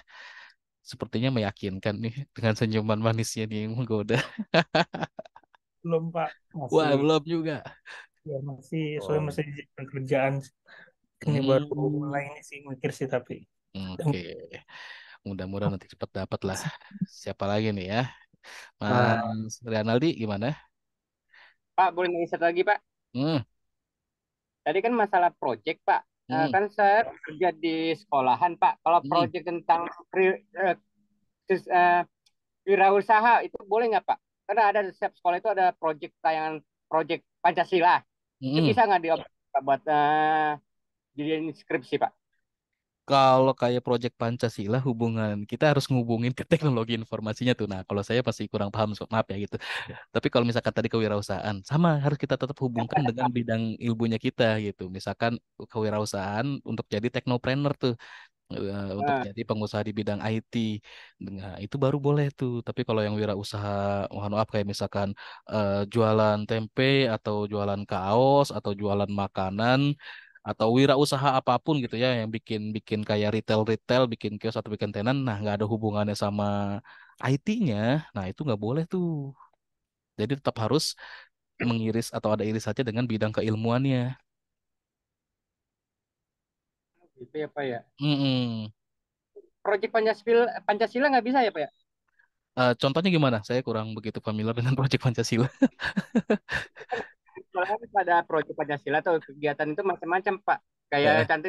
Sepertinya meyakinkan nih dengan senyuman manisnya nih yang menggoda. [LAUGHS] belum pak masih, wah belum juga ya masih oh. masih pekerjaan ini hmm. baru mulai ini sih mikir sih tapi oke okay. mudah-mudahan nanti cepat dapat lah siapa lagi nih ya Mas uh, ah. Renaldi gimana Pak boleh mengisir lagi Pak hmm. tadi kan masalah project Pak eh, hmm. kan saya kerja di sekolahan Pak kalau hmm. project hmm. tentang pri, uh, uh, wirausaha itu boleh nggak Pak karena ada di setiap sekolah itu ada proyek tayangan proyek Pancasila. Hmm. Itu bisa nggak di buat uh, eh, jadi inskripsi Pak? Kalau kayak proyek Pancasila hubungan kita harus ngubungin ke teknologi informasinya tuh. Nah, kalau saya pasti kurang paham, so, maaf ya gitu. Tapi kalau misalkan tadi kewirausahaan, sama harus kita tetap hubungkan dengan bidang ilmunya kita gitu. Misalkan kewirausahaan untuk jadi teknopreneur tuh untuk nah. jadi pengusaha di bidang IT. Nah, itu baru boleh tuh. Tapi kalau yang wira usaha, mohon maaf kayak misalkan uh, jualan tempe atau jualan kaos atau jualan makanan atau wira wirausaha apapun gitu ya yang bikin bikin kayak retail retail bikin kios atau bikin tenan nah nggak ada hubungannya sama IT-nya nah itu nggak boleh tuh jadi tetap harus mengiris atau ada iris saja dengan bidang keilmuannya itu ya Pak ya. Mm -hmm. Proyek Pancasila Pancasila nggak bisa ya Pak ya? Uh, contohnya gimana? Saya kurang begitu familiar dengan proyek Pancasila. Soalnya kan pada proyek Pancasila atau kegiatan itu macam-macam Pak. Kayak eh. nanti,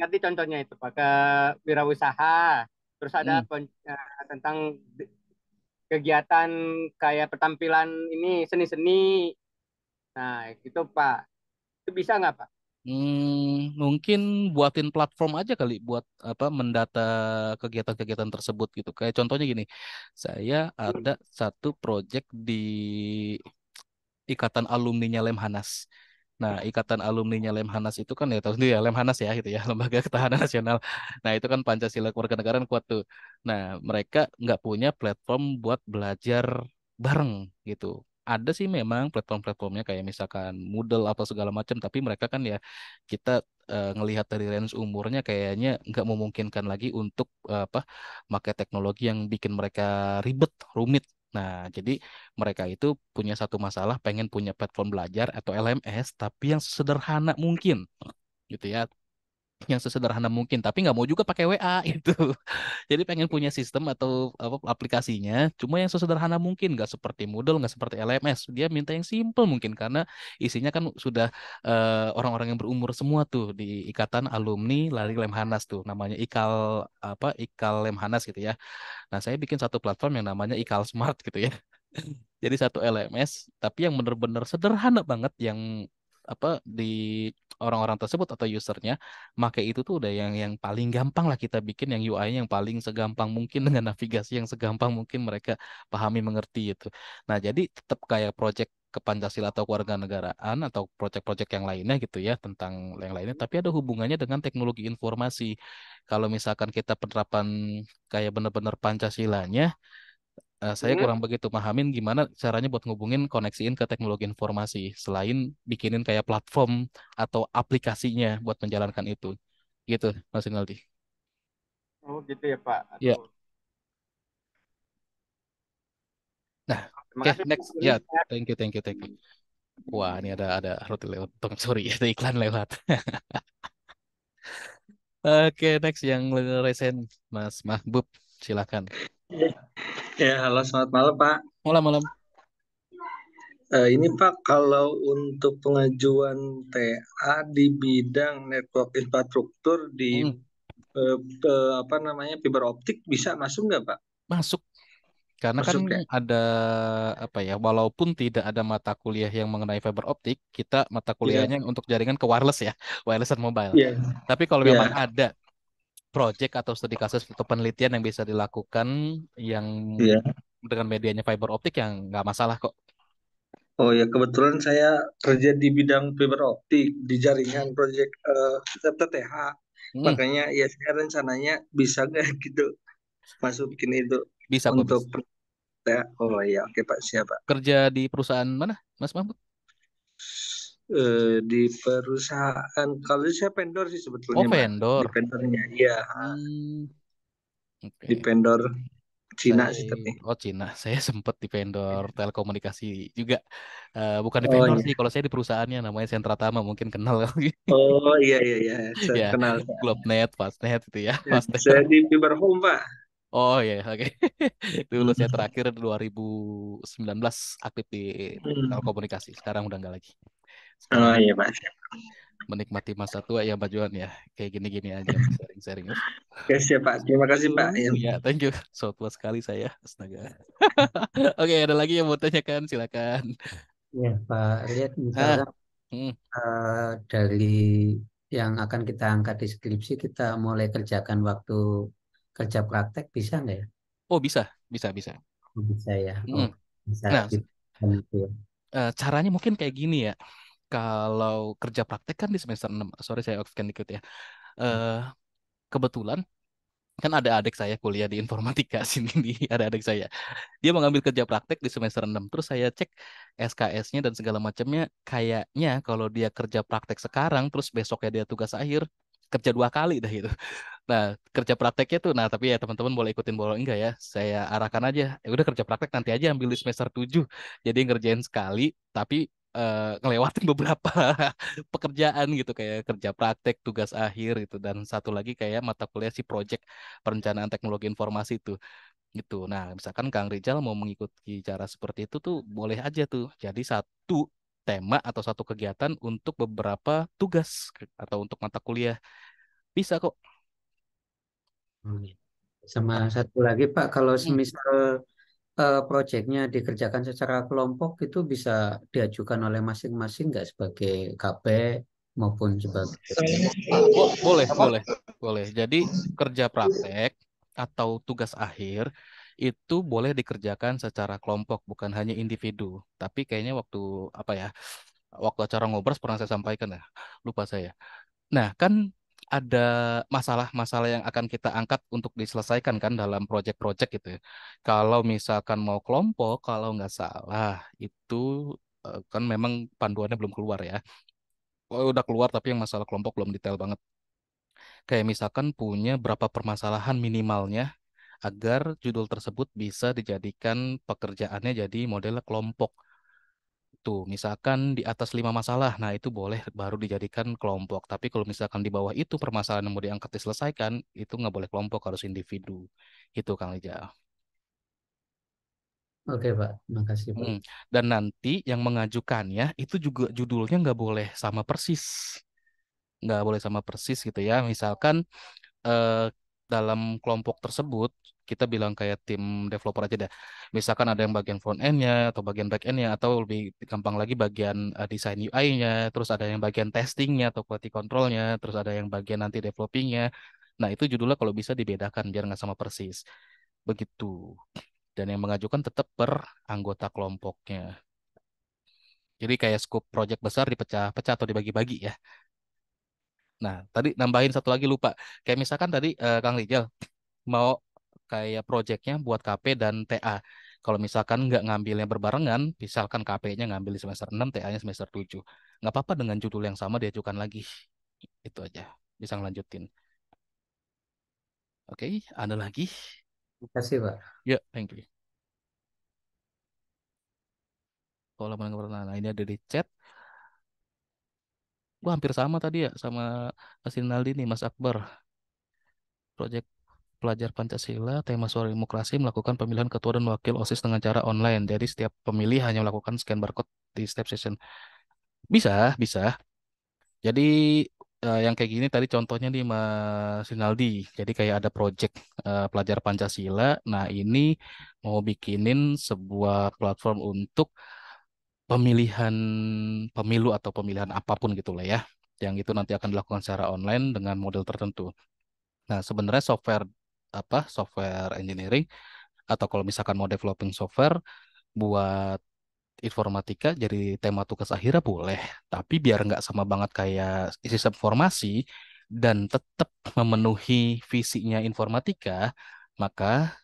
nanti contohnya itu Pak ke wirausaha. Terus ada mm. pen, uh, eh, tentang kegiatan kayak pertampilan ini seni-seni. Nah, itu Pak. Itu bisa nggak Pak? Hmm, mungkin buatin platform aja kali buat apa mendata kegiatan-kegiatan tersebut gitu. Kayak contohnya gini, saya hmm. ada satu project di Ikatan Alumni-nya Lemhanas. Nah, ikatan alumni-nya Lemhanas itu kan ya tahun sendiri ya Lemhanas ya gitu ya, [LAUGHS] Lembaga Ketahanan Nasional. Nah, itu kan Pancasila kewarganegaraan kuat tuh. Nah, mereka nggak punya platform buat belajar bareng gitu ada sih memang platform-platformnya kayak misalkan Moodle apa segala macam tapi mereka kan ya kita uh, ngelihat dari range umurnya kayaknya nggak memungkinkan lagi untuk uh, apa pakai teknologi yang bikin mereka ribet rumit Nah, jadi mereka itu punya satu masalah pengen punya platform belajar atau LMS tapi yang sederhana mungkin. Gitu ya yang sesederhana mungkin tapi nggak mau juga pakai WA [LAUGHS] itu jadi pengen punya sistem atau apa aplikasinya cuma yang sesederhana mungkin nggak seperti model, nggak seperti LMS dia minta yang simple mungkin karena isinya kan sudah orang eh, orang-orang yang berumur semua tuh di ikatan alumni lari Lemhanas tuh namanya ikal apa ikal Lemhanas gitu ya nah saya bikin satu platform yang namanya ikal Smart [LAUGHS] gitu ya jadi satu LMS tapi yang benar-benar sederhana banget yang apa di orang-orang tersebut atau usernya maka itu tuh udah yang yang paling gampang lah kita bikin yang ui yang paling segampang mungkin [LAUGHS] dengan navigasi yang segampang mungkin mereka pahami mengerti itu. Nah, jadi tetap kayak project ke Pancasila atau negaraan atau proyek-proyek yang lainnya gitu ya tentang yang lainnya tapi ada hubungannya dengan teknologi informasi kalau misalkan kita penerapan kayak benar-benar Pancasilanya uh, saya hmm. kurang begitu pahamin gimana caranya buat ngubungin koneksiin ke teknologi informasi selain bikinin kayak platform atau aplikasinya buat menjalankan itu. Gitu, Mas Inaldi Oh, gitu ya, Pak. Iya. Yeah. Nah, oke, okay, next. Ya, yeah, thank you, thank you, thank you. Wah, ini ada ada roti lewat. Sorry, [LAUGHS] ada iklan lewat. [LAUGHS] Oke, okay, next yang recent Mas Mahbub, silakan. Ya, halo selamat malam Pak. Malam malam. Uh, ini Pak, kalau untuk pengajuan TA di bidang network infrastruktur di hmm. uh, uh, apa namanya fiber optik bisa masuk nggak Pak? Masuk. Karena kan masuk, kan ya? ada apa ya, walaupun tidak ada mata kuliah yang mengenai fiber optik, kita mata iya. kuliahnya yeah. untuk jaringan ke wireless ya, [LAUGHS] wireless dan mobile. Yeah. Tapi kalau yeah. memang iya. ada project atau studi kasus atau penelitian yang bisa dilakukan yang yeah. dengan medianya fiber optik yang nggak masalah kok. Oh ya kebetulan saya kerja di bidang fiber optik di jaringan project uh, eh, TTH Hmm. Makanya ya saya rencananya bisa nggak [LAUGHS] gitu masukin itu bisa untuk bisa. ya. Oh ya oke Pak siapa Kerja di perusahaan mana Mas Mahmud? Eh, di perusahaan kalau saya vendor sih sebetulnya. Oh, vendor. Di vendornya, iya. Hmm. Okay. Di vendor Cina saya, sih tapi. Oh Cina, [LAUGHS] saya sempat di vendor iya. telekomunikasi juga. Uh, bukan di oh, vendor oh, iya. sih, kalau saya di perusahaannya namanya Sentra Tama mungkin kenal. [LAUGHS] oh iya iya iya, saya ya, kenal. Globenet, Fastnet gitu ya. Iya, Fastnet. Saya di fiber home pak. Oh iya, yeah, oke. Okay. [LAUGHS] Dulu saya terakhir 2019 aktif di hmm. telekomunikasi, sekarang udah enggak lagi. Oh iya mas. Menikmati masa tua ya Pak Juan ya. Kayak gini-gini aja sharing-sharing. [LAUGHS] Ya. Oke siap Pak. Terima kasih Pak. Ya iya, thank you. So tua sekali saya. Astaga. [LAUGHS] Oke okay, ada lagi yang mau tanyakan silakan. Ya Pak lihat misalnya ah, hmm. uh, dari yang akan kita angkat di skripsi kita mulai kerjakan waktu kerja praktek bisa nggak ya? Oh bisa, bisa, bisa. Oh, bisa ya. Hmm. Oh, hmm. Bisa. Nah, gitu. uh, caranya mungkin kayak gini ya kalau kerja praktek kan di semester 6 sorry saya off dikit ya uh, kebetulan kan ada adik saya kuliah di informatika [LAUGHS] sini di ada adik saya dia mengambil kerja praktek di semester 6 terus saya cek SKS-nya dan segala macamnya kayaknya kalau dia kerja praktek sekarang terus besok ya dia tugas akhir kerja dua kali dah gitu. Nah, kerja prakteknya tuh, nah tapi ya teman-teman boleh ikutin boleh enggak ya, saya arahkan aja, ya udah kerja praktek nanti aja ambil di semester 7, jadi ngerjain sekali, tapi uh, ngelewatin beberapa [LAUGHS] pekerjaan gitu kayak kerja praktek, tugas akhir gitu dan satu lagi kayak mata kuliah si project perencanaan teknologi informasi itu gitu. Nah, misalkan Kang Rizal mau mengikuti cara seperti itu tuh boleh aja tuh. Jadi satu tema atau satu kegiatan untuk beberapa tugas atau untuk mata kuliah. Bisa kok. Hmm. Sama satu lagi Pak, kalau hmm. semisal Eh, proyeknya dikerjakan secara kelompok itu bisa diajukan oleh masing-masing nggak sebagai KB maupun sebagai boleh boleh boleh jadi kerja praktek atau tugas akhir itu boleh dikerjakan secara kelompok bukan hanya individu tapi kayaknya waktu apa ya waktu acara ngobrol pernah saya sampaikan ya lupa saya nah kan ada masalah-masalah yang akan kita angkat untuk diselesaikan kan dalam proyek-proyek gitu ya. Kalau misalkan mau kelompok, kalau nggak salah itu eh, kan memang panduannya belum keluar ya. Oh, udah keluar tapi yang masalah kelompok belum detail banget. Kayak misalkan punya berapa permasalahan minimalnya agar judul tersebut bisa dijadikan pekerjaannya jadi model kelompok itu. misalkan di atas lima masalah nah itu boleh baru dijadikan kelompok tapi kalau misalkan di bawah itu permasalahan yang mau diangkat diselesaikan itu nggak boleh kelompok harus individu itu Kang Lijal Oke Pak, makasih Pak. Hmm. Dan nanti yang mengajukan ya itu juga judulnya nggak boleh sama persis, nggak boleh sama persis gitu ya. Misalkan eh, dalam kelompok tersebut kita bilang kayak tim developer aja deh. Misalkan ada yang bagian front end-nya atau bagian back end-nya atau lebih gampang lagi bagian uh, desain UI-nya, terus ada yang bagian testing-nya atau quality control-nya, terus ada yang bagian nanti developing-nya. Nah, itu judulnya kalau bisa dibedakan biar nggak sama persis. Begitu. Dan yang mengajukan tetap per anggota kelompoknya. Jadi kayak scope project besar dipecah-pecah atau dibagi-bagi ya. Nah, tadi nambahin satu lagi lupa. Kayak misalkan tadi uh, Kang Rijal mau kayak projectnya buat KP dan TA. Kalau misalkan nggak ngambilnya berbarengan, misalkan KP-nya ngambil di semester 6, TA-nya semester 7. Nggak apa-apa dengan judul yang sama diajukan lagi. Itu aja. Bisa ngelanjutin. Oke, okay, ada lagi? Terima kasih, Pak. Ya, yeah, thank you. Kalau menangkap pertanyaan, ini ada di chat gue hampir sama tadi ya sama Mas nih Mas Akbar project pelajar Pancasila, tema suara demokrasi melakukan pemilihan ketua dan wakil OSIS dengan cara online. Jadi setiap pemilih hanya melakukan scan barcode di step session. Bisa, bisa. Jadi uh, yang kayak gini tadi contohnya di Mas Rinaldi. Jadi kayak ada project uh, pelajar Pancasila. Nah, ini mau bikinin sebuah platform untuk pemilihan pemilu atau pemilihan apapun gitulah ya. Yang itu nanti akan dilakukan secara online dengan model tertentu. Nah, sebenarnya software apa software engineering atau kalau misalkan mau developing software buat informatika jadi tema tugas akhirnya boleh tapi biar nggak sama banget kayak sistem formasi dan tetap memenuhi visinya informatika maka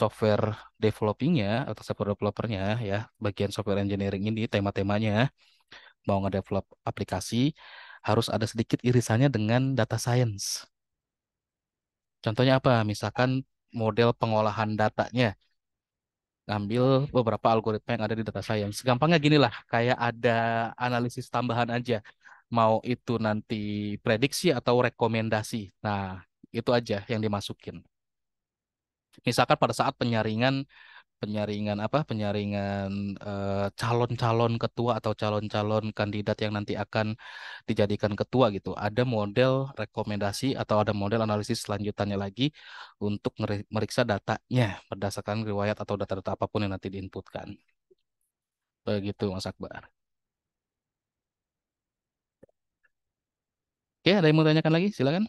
software developingnya atau software developernya ya bagian software engineering ini tema-temanya mau ngedevelop aplikasi harus ada sedikit irisannya dengan data science Contohnya apa? Misalkan model pengolahan datanya. Ngambil beberapa algoritma yang ada di data science. Segampangnya gini lah, kayak ada analisis tambahan aja. Mau itu nanti prediksi atau rekomendasi. Nah, itu aja yang dimasukin. Misalkan pada saat penyaringan penyaringan apa penyaringan eh, calon-calon uh, ketua atau calon-calon kandidat yang nanti akan dijadikan ketua gitu. Ada model rekomendasi atau ada model analisis selanjutannya lagi untuk meriksa datanya berdasarkan riwayat atau data-data apapun yang nanti diinputkan. Begitu Mas Akbar. Oke, ada yang mau tanyakan lagi? Silakan.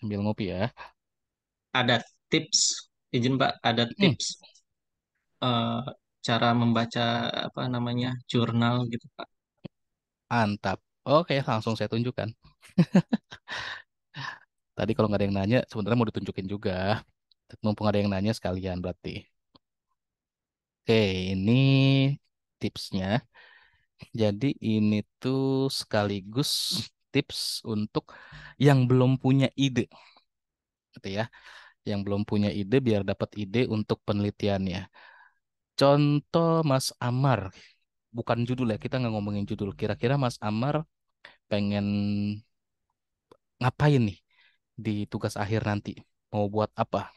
sambil ngopi ya. Ada tips, izin Pak, ada tips hmm. uh, cara membaca apa namanya jurnal gitu Pak. Mantap. Oke, langsung saya tunjukkan. [LAUGHS] Tadi kalau nggak ada yang nanya, sebenarnya mau ditunjukin juga. Mumpung ada yang nanya sekalian berarti. Oke, ini tipsnya. Jadi ini tuh sekaligus tips untuk yang belum punya ide. Gitu ya. Yang belum punya ide biar dapat ide untuk penelitiannya. Contoh Mas Amar, bukan judul ya, kita nggak ngomongin judul. Kira-kira Mas Amar pengen ngapain nih di tugas akhir nanti? Mau buat apa?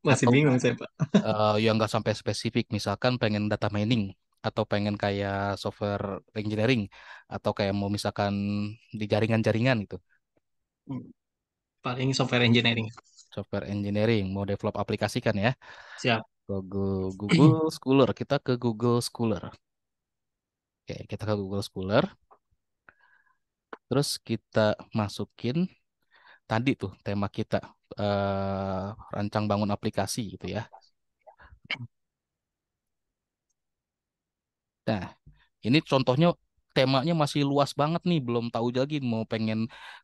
Masih Atau, bingung saya, Pak. Uh, yang nggak sampai spesifik, misalkan pengen data mining atau pengen kayak software engineering atau kayak mau misalkan di jaringan-jaringan gitu? Hmm. Paling software engineering. Software engineering, mau develop aplikasi kan ya? Siap. Google, Google Scholar, kita ke Google Scholar. Oke, kita ke Google Scholar. Terus kita masukin tadi tuh tema kita uh, rancang bangun aplikasi gitu ya. Nah, ini contohnya temanya masih luas banget nih, belum tahu lagi mau pengen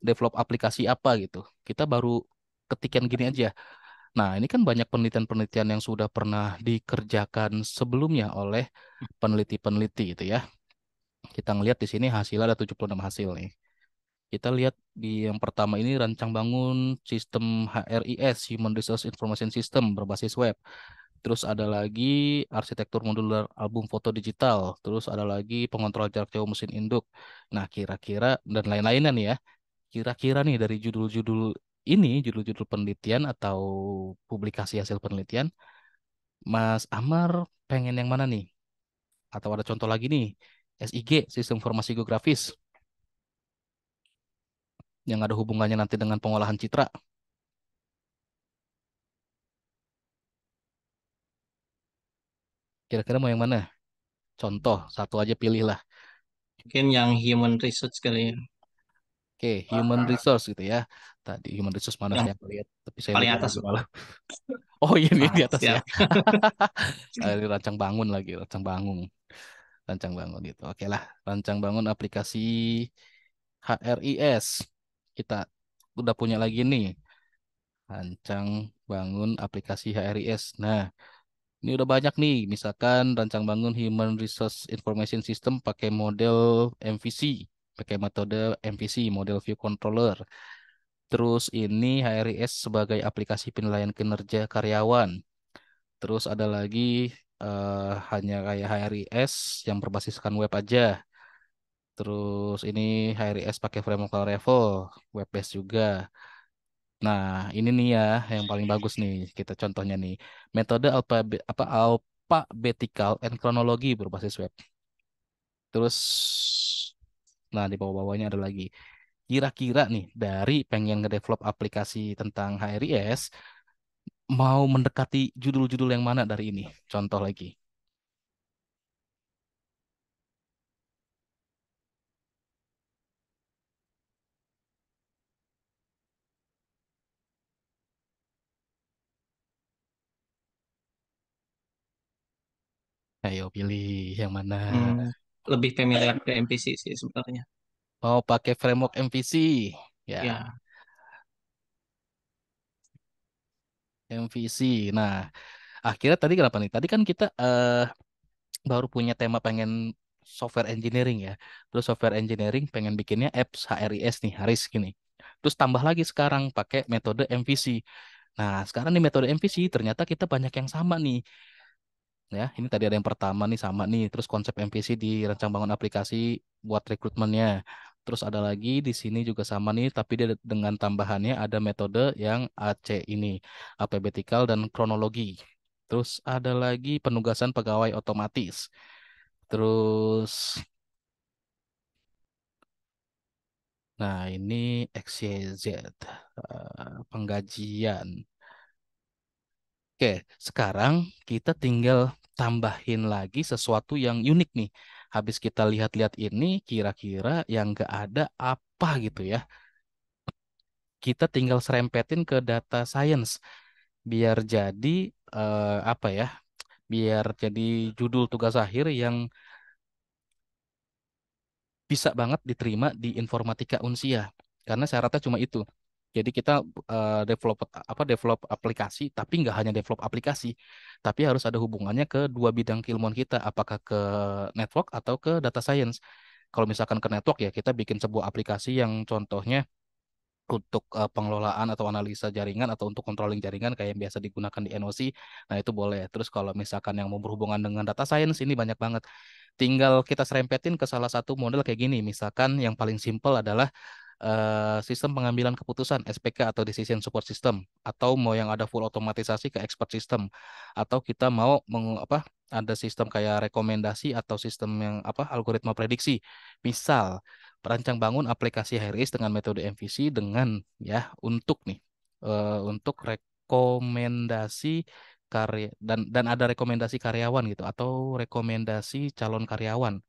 develop aplikasi apa gitu. Kita baru ketikan gini aja. Nah, ini kan banyak penelitian-penelitian yang sudah pernah dikerjakan sebelumnya oleh peneliti-peneliti gitu ya. Kita ngelihat di sini hasil ada 76 hasil nih. Kita lihat di yang pertama ini rancang bangun sistem HRIS, Human Resource Information System berbasis web terus ada lagi arsitektur modular album foto digital, terus ada lagi pengontrol jarak jauh mesin induk. Nah, kira-kira dan lain-lainnya nih ya. Kira-kira nih dari judul-judul ini, judul-judul penelitian atau publikasi hasil penelitian, Mas Amar pengen yang mana nih? Atau ada contoh lagi nih, SIG, Sistem Informasi Geografis, yang ada hubungannya nanti dengan pengolahan citra. Kira-kira mau yang mana? Contoh, satu aja pilihlah. Mungkin yang human resource kali ya. Oke, okay, human resource gitu ya. Tadi human resource mana yang saya lihat, tapi saya paling atas malah. [LAUGHS] Oh iya ini ah, di atas ya. siap. ya. [LAUGHS] ini rancang bangun lagi, rancang bangun, rancang bangun gitu. Oke okay lah, rancang bangun aplikasi HRIS kita udah punya lagi nih. Rancang bangun aplikasi HRIS. Nah, ini udah banyak nih, misalkan rancang bangun Human Resource Information System pakai model MVC, pakai metode MVC, Model View Controller. Terus ini HRIS sebagai aplikasi penilaian kinerja karyawan. Terus ada lagi uh, hanya kayak HRIS yang berbasiskan web aja. Terus ini HRIS pakai framework Laravel, web-based juga. Nah, ini nih ya yang paling bagus nih kita contohnya nih. Metode alpha apa alfabetical and kronologi berbasis web. Terus nah di bawah-bawahnya ada lagi. Kira-kira nih dari pengen ngedevelop aplikasi tentang HRIS mau mendekati judul-judul yang mana dari ini? Contoh lagi. Ayo pilih yang mana? Hmm, lebih familiar ke MVC sih sebenarnya. Mau oh, pakai framework MVC? Ya. ya. MVC. Nah, akhirnya tadi kenapa nih? Tadi kan kita uh, baru punya tema pengen software engineering ya. Terus software engineering pengen bikinnya apps HRIS nih, Haris gini. Terus tambah lagi sekarang pakai metode MVC. Nah, sekarang nih metode MVC ternyata kita banyak yang sama nih ya ini tadi ada yang pertama nih sama nih terus konsep MVC di rancang bangun aplikasi buat rekrutmennya terus ada lagi di sini juga sama nih tapi dia dengan tambahannya ada metode yang AC ini alphabetical dan kronologi terus ada lagi penugasan pegawai otomatis terus nah ini XYZ eh, penggajian Oke, sekarang kita tinggal tambahin lagi sesuatu yang unik nih. Habis kita lihat-lihat ini, kira-kira yang nggak ada apa gitu ya. Kita tinggal serempetin ke data science biar jadi eh, apa ya? Biar jadi judul tugas akhir yang bisa banget diterima di informatika Unsia karena syaratnya cuma itu jadi kita uh, develop apa develop aplikasi, tapi nggak hanya develop aplikasi, tapi harus ada hubungannya ke dua bidang keilmuan kita, apakah ke network atau ke data science. Kalau misalkan ke network ya kita bikin sebuah aplikasi yang contohnya untuk uh, pengelolaan atau analisa jaringan atau untuk controlling jaringan kayak yang biasa digunakan di NOC, nah itu boleh. Terus kalau misalkan yang mau berhubungan dengan data science ini banyak banget. Tinggal kita serempetin ke salah satu model kayak gini. Misalkan yang paling simpel adalah Eh, sistem pengambilan keputusan SPK atau decision support system atau mau yang ada full otomatisasi ke expert system atau kita mau meng, apa ada sistem kayak rekomendasi atau sistem yang apa algoritma prediksi misal perancang bangun aplikasi HRIS dengan metode MVC dengan ya untuk nih uh, untuk rekomendasi karya dan dan ada rekomendasi karyawan gitu atau rekomendasi calon karyawan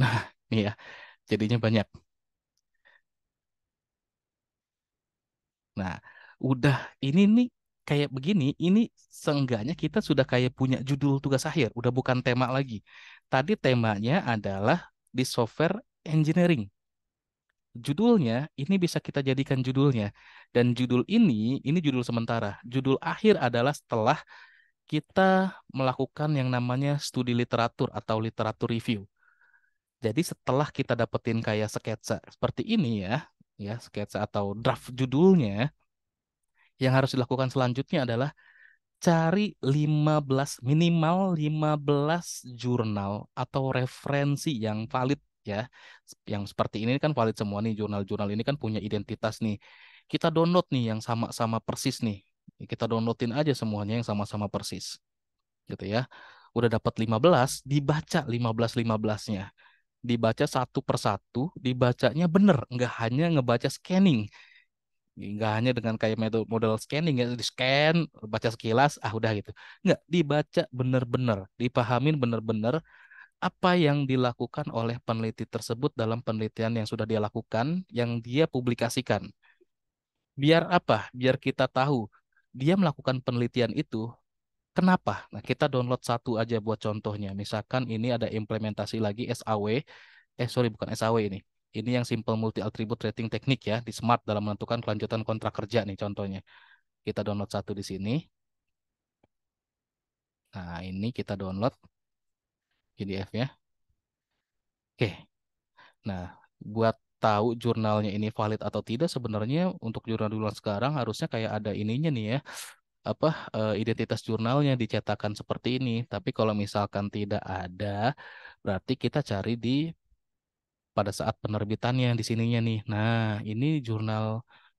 Nah, iya. Jadinya banyak. Nah, udah ini nih kayak begini, ini seenggaknya kita sudah kayak punya judul tugas akhir, udah bukan tema lagi. Tadi temanya adalah di software engineering. Judulnya ini bisa kita jadikan judulnya dan judul ini ini judul sementara. Judul akhir adalah setelah kita melakukan yang namanya studi literatur atau literatur review. Jadi setelah kita dapetin kayak sketsa seperti ini ya, ya sketsa atau draft judulnya, yang harus dilakukan selanjutnya adalah cari 15 minimal 15 jurnal atau referensi yang valid ya. Yang seperti ini kan valid semua nih jurnal-jurnal ini kan punya identitas nih. Kita download nih yang sama-sama persis nih. Kita downloadin aja semuanya yang sama-sama persis. Gitu ya. Udah dapat 15, dibaca 15 15-nya dibaca satu persatu, dibacanya benar, nggak hanya ngebaca scanning, nggak hanya dengan kayak metode model scanning ya di scan baca sekilas ah udah gitu nggak dibaca benar-benar dipahamin benar-benar apa yang dilakukan oleh peneliti tersebut dalam penelitian yang sudah dia lakukan yang dia publikasikan biar apa biar kita tahu dia melakukan penelitian itu Kenapa? Nah, kita download satu aja buat contohnya. Misalkan ini ada implementasi lagi SAW. Eh, sorry, bukan SAW ini. Ini yang simple multi attribute rating teknik ya, di Smart dalam menentukan kelanjutan kontrak kerja nih contohnya. Kita download satu di sini. Nah, ini kita download PDF-nya. Oke. Nah, buat tahu jurnalnya ini valid atau tidak sebenarnya untuk jurnal-jurnal sekarang harusnya kayak ada ininya nih ya apa uh, identitas jurnalnya dicetakan seperti ini. Tapi kalau misalkan tidak ada, berarti kita cari di pada saat penerbitannya di sininya nih. Nah, ini jurnal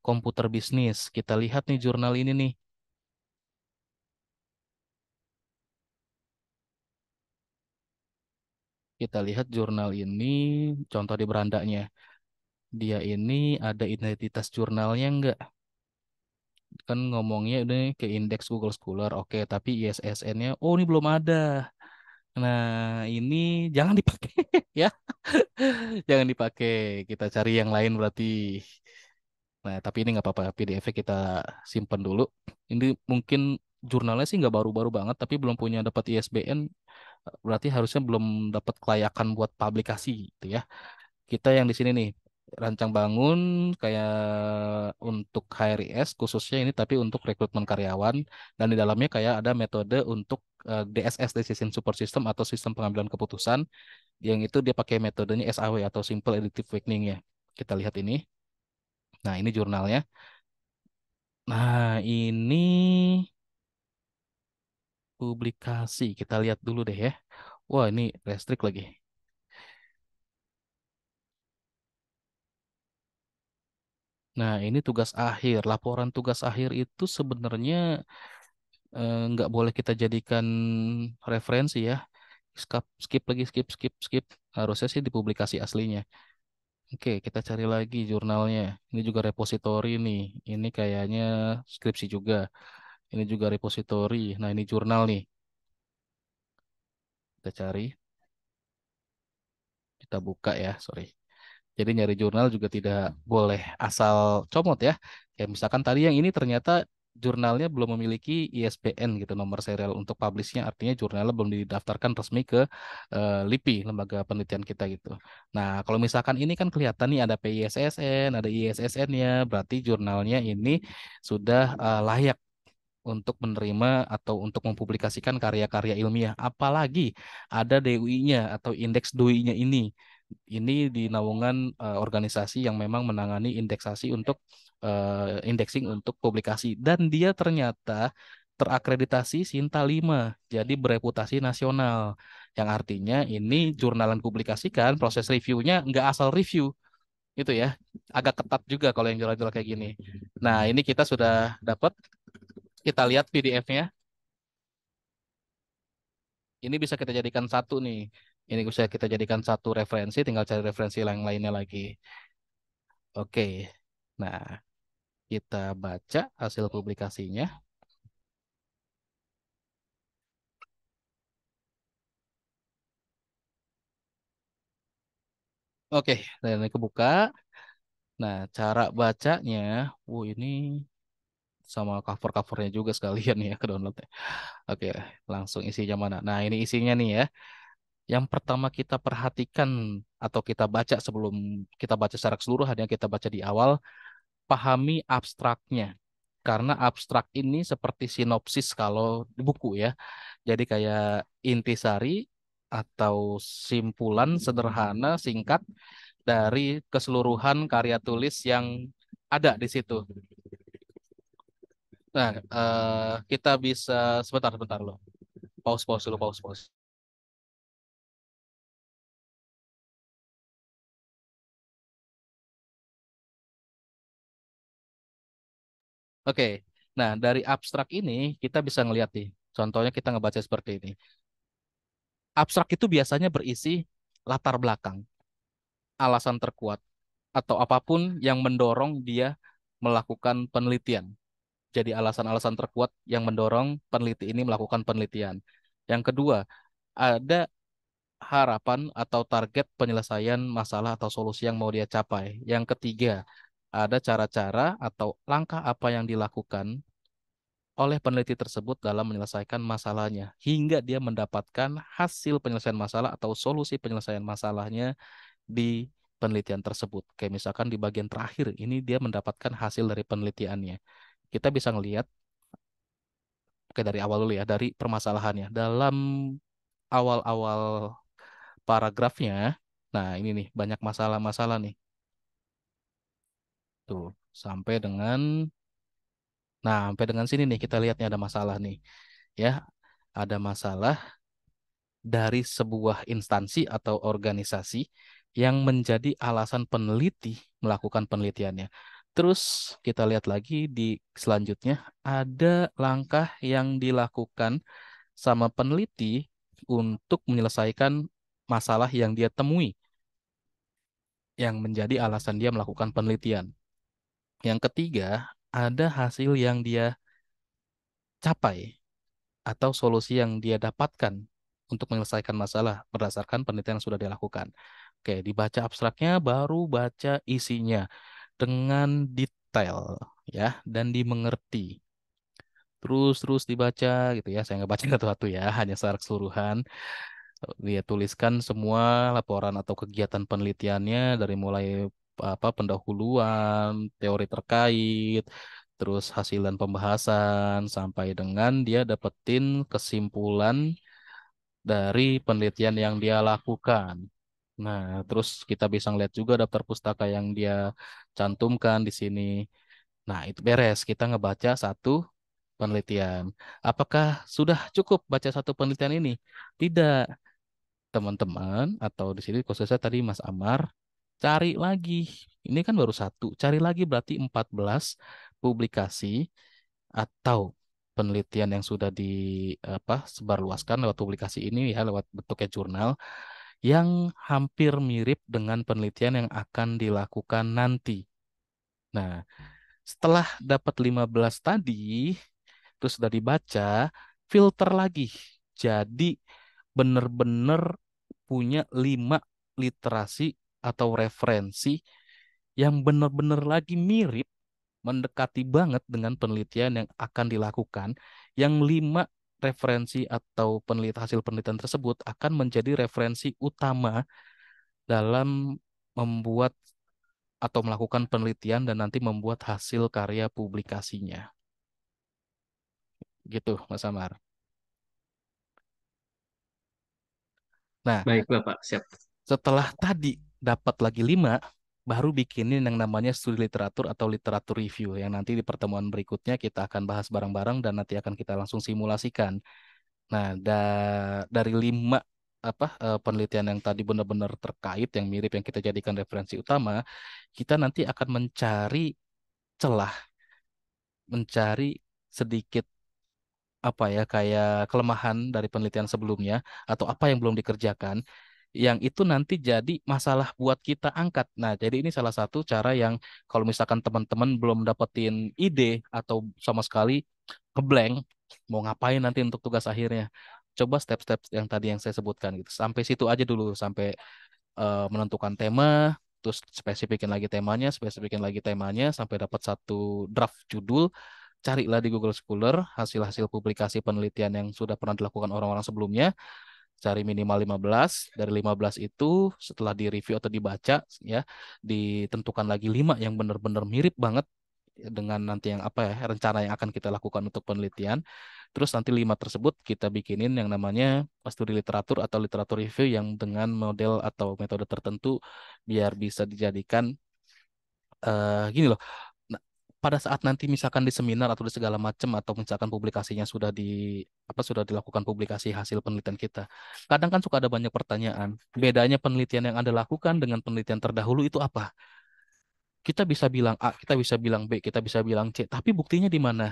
komputer bisnis. Kita lihat nih jurnal ini nih. Kita lihat jurnal ini, contoh di berandanya. Dia ini ada identitas jurnalnya enggak? kan ngomongnya ini ke indeks Google Scholar, oke, tapi ISSN-nya, oh ini belum ada. Nah, ini jangan dipakai [LAUGHS] ya. jangan dipakai. Kita cari yang lain berarti. Nah, tapi ini nggak apa-apa. PDF kita simpan dulu. Ini mungkin jurnalnya sih nggak baru-baru banget, tapi belum punya dapat ISBN. Berarti harusnya belum dapat kelayakan buat publikasi gitu ya. Kita yang di sini nih, rancang bangun kayak untuk HRIS khususnya ini tapi untuk rekrutmen karyawan dan di dalamnya kayak ada metode untuk eh, DSS decision support system atau sistem pengambilan keputusan yang itu dia pakai metodenya SAW atau simple additive weakening ya. Kita lihat ini. Nah, ini jurnalnya. Nah, ini publikasi. Kita lihat dulu deh ya. Wah, ini restrik lagi. Nah, ini tugas akhir. Laporan tugas akhir itu sebenarnya eh, nggak boleh kita jadikan referensi ya. Skip, skip lagi, skip, skip, skip. Harusnya sih dipublikasi aslinya. Oke, kita cari lagi jurnalnya. Ini juga repository nih. Ini kayaknya skripsi juga. Ini juga repository. Nah, ini jurnal nih. Kita cari. Kita buka ya, sorry. Jadi nyari jurnal juga tidak boleh asal comot ya. Kayak misalkan tadi yang ini ternyata jurnalnya belum memiliki ISBN gitu nomor serial untuk publishnya artinya jurnalnya belum didaftarkan resmi ke uh, eh, LIPI lembaga penelitian kita gitu. Nah kalau misalkan ini kan kelihatan nih ada PISSN ada issn ya berarti jurnalnya ini sudah uh, layak untuk menerima atau untuk mempublikasikan karya-karya ilmiah apalagi ada DUI-nya atau indeks DUI-nya ini ini di naungan uh, organisasi yang memang menangani indeksasi untuk uh, indexing untuk publikasi dan dia ternyata terakreditasi Sinta 5 jadi bereputasi nasional yang artinya ini jurnalan publikasikan proses reviewnya nggak asal review itu ya agak ketat juga kalau yang jurnal-jurnal kayak gini nah ini kita sudah dapat kita lihat PDF-nya ini bisa kita jadikan satu nih ini bisa kita jadikan satu referensi, tinggal cari referensi yang lainnya lagi. Oke, nah kita baca hasil publikasinya. Oke, dan ini kebuka. Nah, cara bacanya, wow ini sama cover-covernya juga sekalian ya ke downloadnya. Oke, langsung isinya mana? Nah, ini isinya nih ya yang pertama kita perhatikan atau kita baca sebelum kita baca secara keseluruhan yang kita baca di awal, pahami abstraknya. Karena abstrak ini seperti sinopsis kalau di buku ya. Jadi kayak intisari atau simpulan sederhana singkat dari keseluruhan karya tulis yang ada di situ. Nah, uh, kita bisa sebentar sebentar loh. Pause pause dulu, pause pause. Oke. Nah, dari abstrak ini kita bisa ngelihat nih. Contohnya kita ngebaca seperti ini. Abstrak itu biasanya berisi latar belakang, alasan terkuat, atau apapun yang mendorong dia melakukan penelitian. Jadi alasan-alasan terkuat yang mendorong peneliti ini melakukan penelitian. Yang kedua, ada harapan atau target penyelesaian masalah atau solusi yang mau dia capai. Yang ketiga, ada cara-cara atau langkah apa yang dilakukan oleh peneliti tersebut dalam menyelesaikan masalahnya hingga dia mendapatkan hasil penyelesaian masalah atau solusi penyelesaian masalahnya di penelitian tersebut. Kayak misalkan di bagian terakhir ini dia mendapatkan hasil dari penelitiannya. Kita bisa ngelihat oke dari awal dulu ya dari permasalahannya. Dalam awal-awal paragrafnya, nah ini nih banyak masalah-masalah nih. Tuh, gitu. sampai dengan nah, sampai dengan sini nih kita lihatnya ada masalah nih. Ya, ada masalah dari sebuah instansi atau organisasi yang menjadi alasan peneliti melakukan penelitiannya. Terus kita lihat lagi di selanjutnya ada langkah yang dilakukan sama peneliti untuk menyelesaikan masalah yang dia temui yang menjadi alasan dia melakukan penelitian. Yang ketiga, ada hasil yang dia capai atau solusi yang dia dapatkan untuk menyelesaikan masalah berdasarkan penelitian yang sudah dilakukan. Oke, dibaca abstraknya baru baca isinya dengan detail ya dan dimengerti. Terus terus dibaca gitu ya. Saya nggak baca [LAUGHS] satu-satu ya, hanya secara keseluruhan dia tuliskan semua laporan atau kegiatan penelitiannya dari mulai apa pendahuluan, teori terkait, terus hasil dan pembahasan sampai dengan dia dapetin kesimpulan dari penelitian yang dia lakukan. Nah, terus kita bisa ngeliat juga daftar pustaka yang dia cantumkan di sini. Nah, itu beres. Kita ngebaca satu penelitian. Apakah sudah cukup baca satu penelitian ini? Tidak. Teman-teman atau di sini khususnya tadi Mas Amar cari lagi. Ini kan baru satu, cari lagi berarti 14 publikasi atau penelitian yang sudah di apa sebarluaskan lewat publikasi ini ya lewat bentuknya jurnal yang hampir mirip dengan penelitian yang akan dilakukan nanti. Nah, setelah dapat 15 tadi terus sudah dibaca, filter lagi. Jadi benar-benar punya 5 literasi atau referensi yang benar-benar lagi mirip mendekati banget dengan penelitian yang akan dilakukan yang lima referensi atau penelitian hasil penelitian tersebut akan menjadi referensi utama dalam membuat atau melakukan penelitian dan nanti membuat hasil karya publikasinya. Gitu, Mas Amar. Nah, baik Bapak, siap. Setelah tadi dapat lagi lima baru bikinin yang namanya studi literatur atau literatur review yang nanti di pertemuan berikutnya kita akan bahas bareng-bareng dan nanti akan kita langsung simulasikan. Nah, da dari lima apa eh, penelitian yang tadi benar-benar terkait yang mirip yang kita jadikan referensi utama, kita nanti akan mencari celah, mencari sedikit apa ya kayak kelemahan dari penelitian sebelumnya atau apa yang belum dikerjakan yang itu nanti jadi masalah buat kita angkat. Nah, jadi ini salah satu cara yang kalau misalkan teman-teman belum dapetin ide atau sama sekali keblank mau ngapain nanti untuk tugas akhirnya. Coba step-step yang tadi yang saya sebutkan gitu. Sampai situ aja dulu sampai uh, menentukan tema, terus spesifikin lagi temanya, spesifikin lagi temanya sampai dapat satu draft judul carilah di Google Scholar hasil-hasil publikasi penelitian yang sudah pernah dilakukan orang-orang sebelumnya cari minimal 15 dari 15 itu setelah di review atau dibaca ya ditentukan lagi lima yang benar-benar mirip banget dengan nanti yang apa ya rencana yang akan kita lakukan untuk penelitian terus nanti lima tersebut kita bikinin yang namanya studi literatur atau literatur review yang dengan model atau metode tertentu biar bisa dijadikan uh, gini loh pada saat nanti misalkan di seminar atau di segala macam atau misalkan publikasinya sudah di apa sudah dilakukan publikasi hasil penelitian kita. Kadang kan suka ada banyak pertanyaan. Bedanya penelitian yang Anda lakukan dengan penelitian terdahulu itu apa? Kita bisa bilang A, kita bisa bilang B, kita bisa bilang C, tapi buktinya di mana?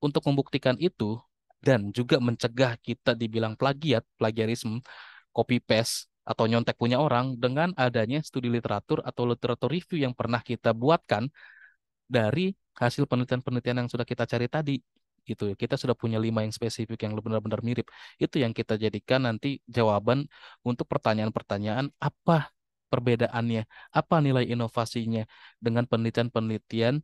Untuk membuktikan itu dan juga mencegah kita dibilang plagiat, plagiarisme, copy paste atau nyontek punya orang dengan adanya studi literatur atau literatur review yang pernah kita buatkan dari hasil penelitian-penelitian yang sudah kita cari tadi gitu ya kita sudah punya lima yang spesifik yang benar-benar mirip itu yang kita jadikan nanti jawaban untuk pertanyaan-pertanyaan apa perbedaannya apa nilai inovasinya dengan penelitian-penelitian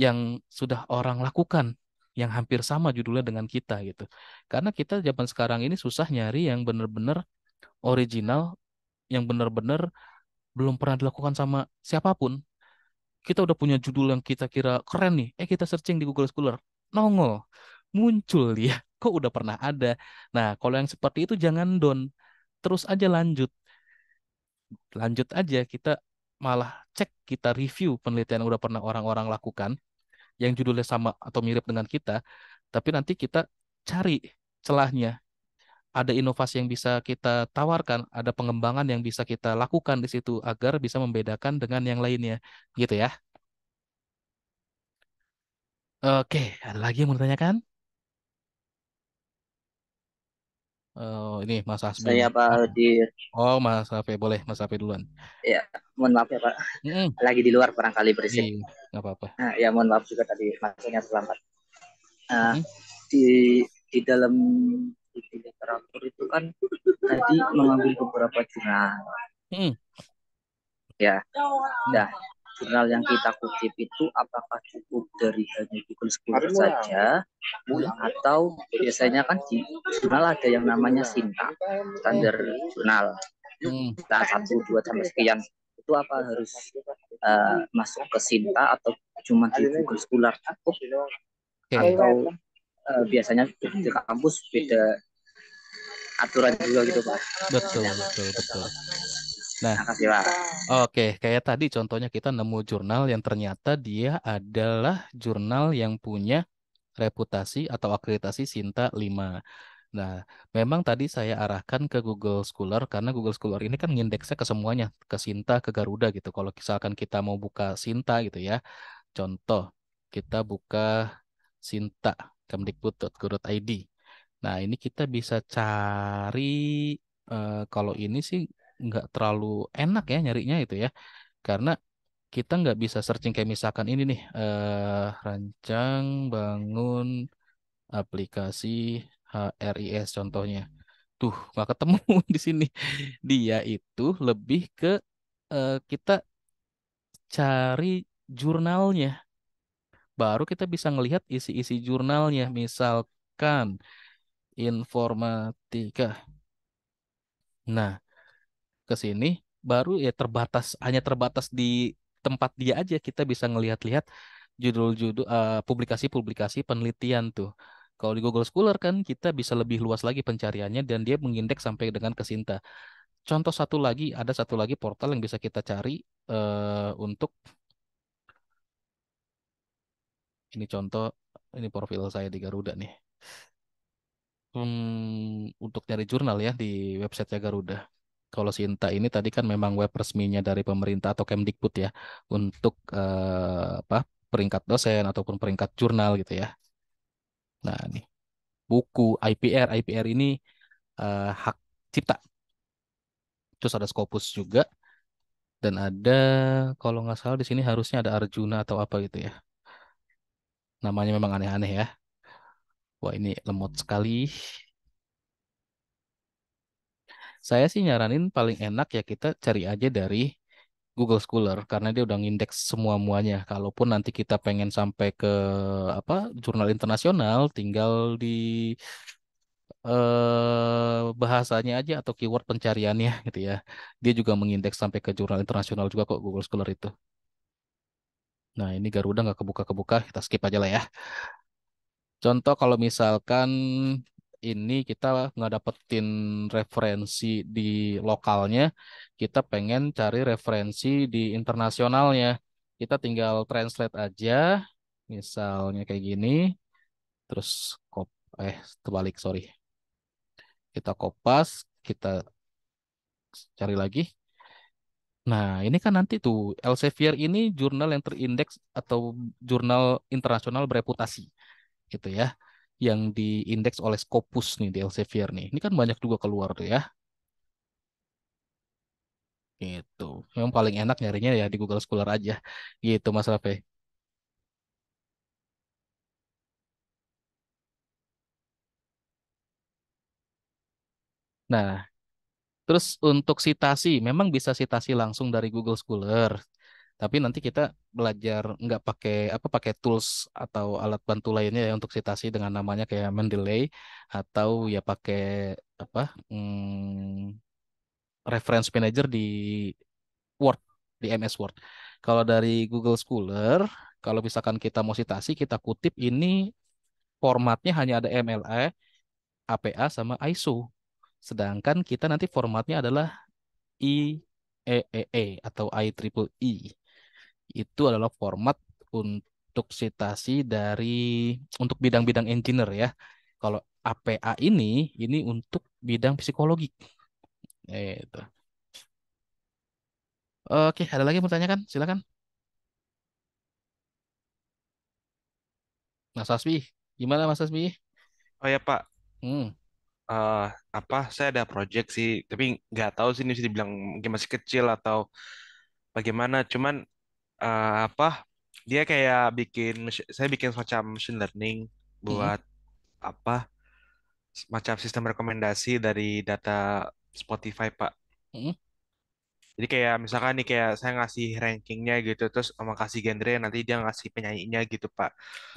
yang sudah orang lakukan yang hampir sama judulnya dengan kita gitu karena kita zaman sekarang ini susah nyari yang benar-benar original yang benar-benar belum pernah dilakukan sama siapapun kita udah punya judul yang kita kira keren nih, eh kita searching di Google Scholar, nongol, muncul dia, [LAUGHS] kok udah pernah ada. Nah, kalau yang seperti itu jangan don, terus aja lanjut. Lanjut aja, kita malah cek, kita review penelitian yang udah pernah orang-orang lakukan, yang judulnya sama atau mirip dengan kita, tapi nanti kita cari celahnya, ada inovasi yang bisa kita tawarkan, ada pengembangan yang bisa kita lakukan di situ agar bisa membedakan dengan yang lainnya, gitu ya. Oke, ada lagi yang mau ditanyakan? Oh, ini Mas Asbi. Saya Pak di Oh, Mas Afe boleh, Mas Afe duluan. Ya, mohon maaf ya Pak. Mm. Lagi di luar barangkali berisik. Iya, apa-apa. Nah, ya mohon maaf juga tadi maksudnya selamat. Nah, mm. di di dalam divisi literatur itu kan tadi mengambil beberapa jurnal. Hmm. Ya. Nah, jurnal yang kita kutip itu apakah cukup dari hanya Google Scholar saja atau biasanya kan di jurnal ada yang namanya SINTA, standar jurnal. Hmm. satu, dua, sampai sekian itu apa harus uh, masuk ke Sinta atau cuma di Google Scholar cukup okay. atau uh, biasanya di kampus beda aturan juga gitu pak betul betul betul nah kasih pak. oke kayak tadi contohnya kita nemu jurnal yang ternyata dia adalah jurnal yang punya reputasi atau akreditasi Sinta 5 Nah, memang tadi saya arahkan ke Google Scholar karena Google Scholar ini kan ngindeksnya ke semuanya, ke Sinta, ke Garuda gitu. Kalau misalkan kita mau buka Sinta gitu ya, contoh kita buka sinta kemdikbud.go.id. Nah, ini kita bisa cari eh, kalau ini sih nggak terlalu enak ya nyarinya itu ya. Karena kita nggak bisa searching kayak misalkan ini nih eh, rancang bangun aplikasi HRIS contohnya. Tuh, nggak ketemu [LAUGHS] di sini. Dia itu lebih ke eh, kita cari jurnalnya. Baru kita bisa ngelihat isi-isi jurnalnya. Misalkan informatika. Nah, ke sini baru ya terbatas hanya terbatas di tempat dia aja kita bisa ngelihat-lihat judul-judul uh, publikasi-publikasi penelitian tuh. Kalau di Google Scholar kan kita bisa lebih luas lagi pencariannya dan dia mengindeks sampai dengan ke Sinta. Contoh satu lagi, ada satu lagi portal yang bisa kita cari uh, untuk ini contoh ini profil saya di Garuda nih. Hmm, untuk dari jurnal ya di websitenya Garuda. Kalau Sinta ini tadi kan memang web resminya dari pemerintah atau Kemdikbud ya untuk eh, apa peringkat dosen ataupun peringkat jurnal gitu ya. Nah ini buku IPR IPR ini eh, hak cipta. Terus ada Scopus juga dan ada kalau nggak salah di sini harusnya ada Arjuna atau apa gitu ya. Namanya memang aneh-aneh ya. Wah ini lemot hmm. sekali. Saya sih nyaranin paling enak ya kita cari aja dari Google Scholar karena dia udah ngindeks semua muanya. Kalaupun nanti kita pengen sampai ke apa jurnal internasional, tinggal di eh, bahasanya aja atau keyword pencariannya [LAUGHS] gitu ya. Dia juga mengindeks sampai ke jurnal internasional juga kok Google Scholar itu. Nah ini Garuda nggak kebuka-kebuka, kita skip aja lah ya. Contoh kalau misalkan ini kita nggak dapetin referensi di lokalnya, kita pengen cari referensi di internasionalnya. Kita tinggal translate aja, misalnya kayak gini, terus kop eh terbalik sorry. Kita kopas, kita cari lagi. Nah, ini kan nanti tuh Elsevier ini jurnal yang terindeks atau jurnal internasional bereputasi gitu ya yang diindeks oleh Scopus nih di Elsevier nih. Ini kan banyak juga keluar tuh ya. Gitu. Memang paling enak nyarinya ya di Google Scholar aja. Gitu Mas Rafe. Nah, terus untuk citasi, memang bisa citasi langsung dari Google Scholar tapi nanti kita belajar nggak pakai apa pakai tools atau alat bantu lainnya ya untuk citasi dengan namanya kayak Mendelay atau ya pakai apa hmm, reference manager di Word di MS Word. Kalau dari Google Scholar, kalau misalkan kita mau citasi, kita kutip ini formatnya hanya ada MLA, APA sama ISO. Sedangkan kita nanti formatnya adalah IEEE e e atau IEEE itu adalah format untuk citasi dari untuk bidang-bidang engineer ya. Kalau APA ini ini untuk bidang psikologi. Itu. Oke, ada lagi yang tanyakan? Silakan. Mas Asbi, gimana Mas Asbi? Oh ya Pak. Hmm. Uh, apa saya ada project sih tapi nggak tahu sih ini bisa dibilang mungkin masih kecil atau bagaimana cuman uh, apa dia kayak bikin saya bikin semacam machine learning mhm. buat apa macam sistem rekomendasi dari data Spotify Pak. Hmm. Jadi kayak misalkan nih kayak saya ngasih rankingnya gitu terus sama kasih genre nanti dia ngasih penyanyinya gitu Pak.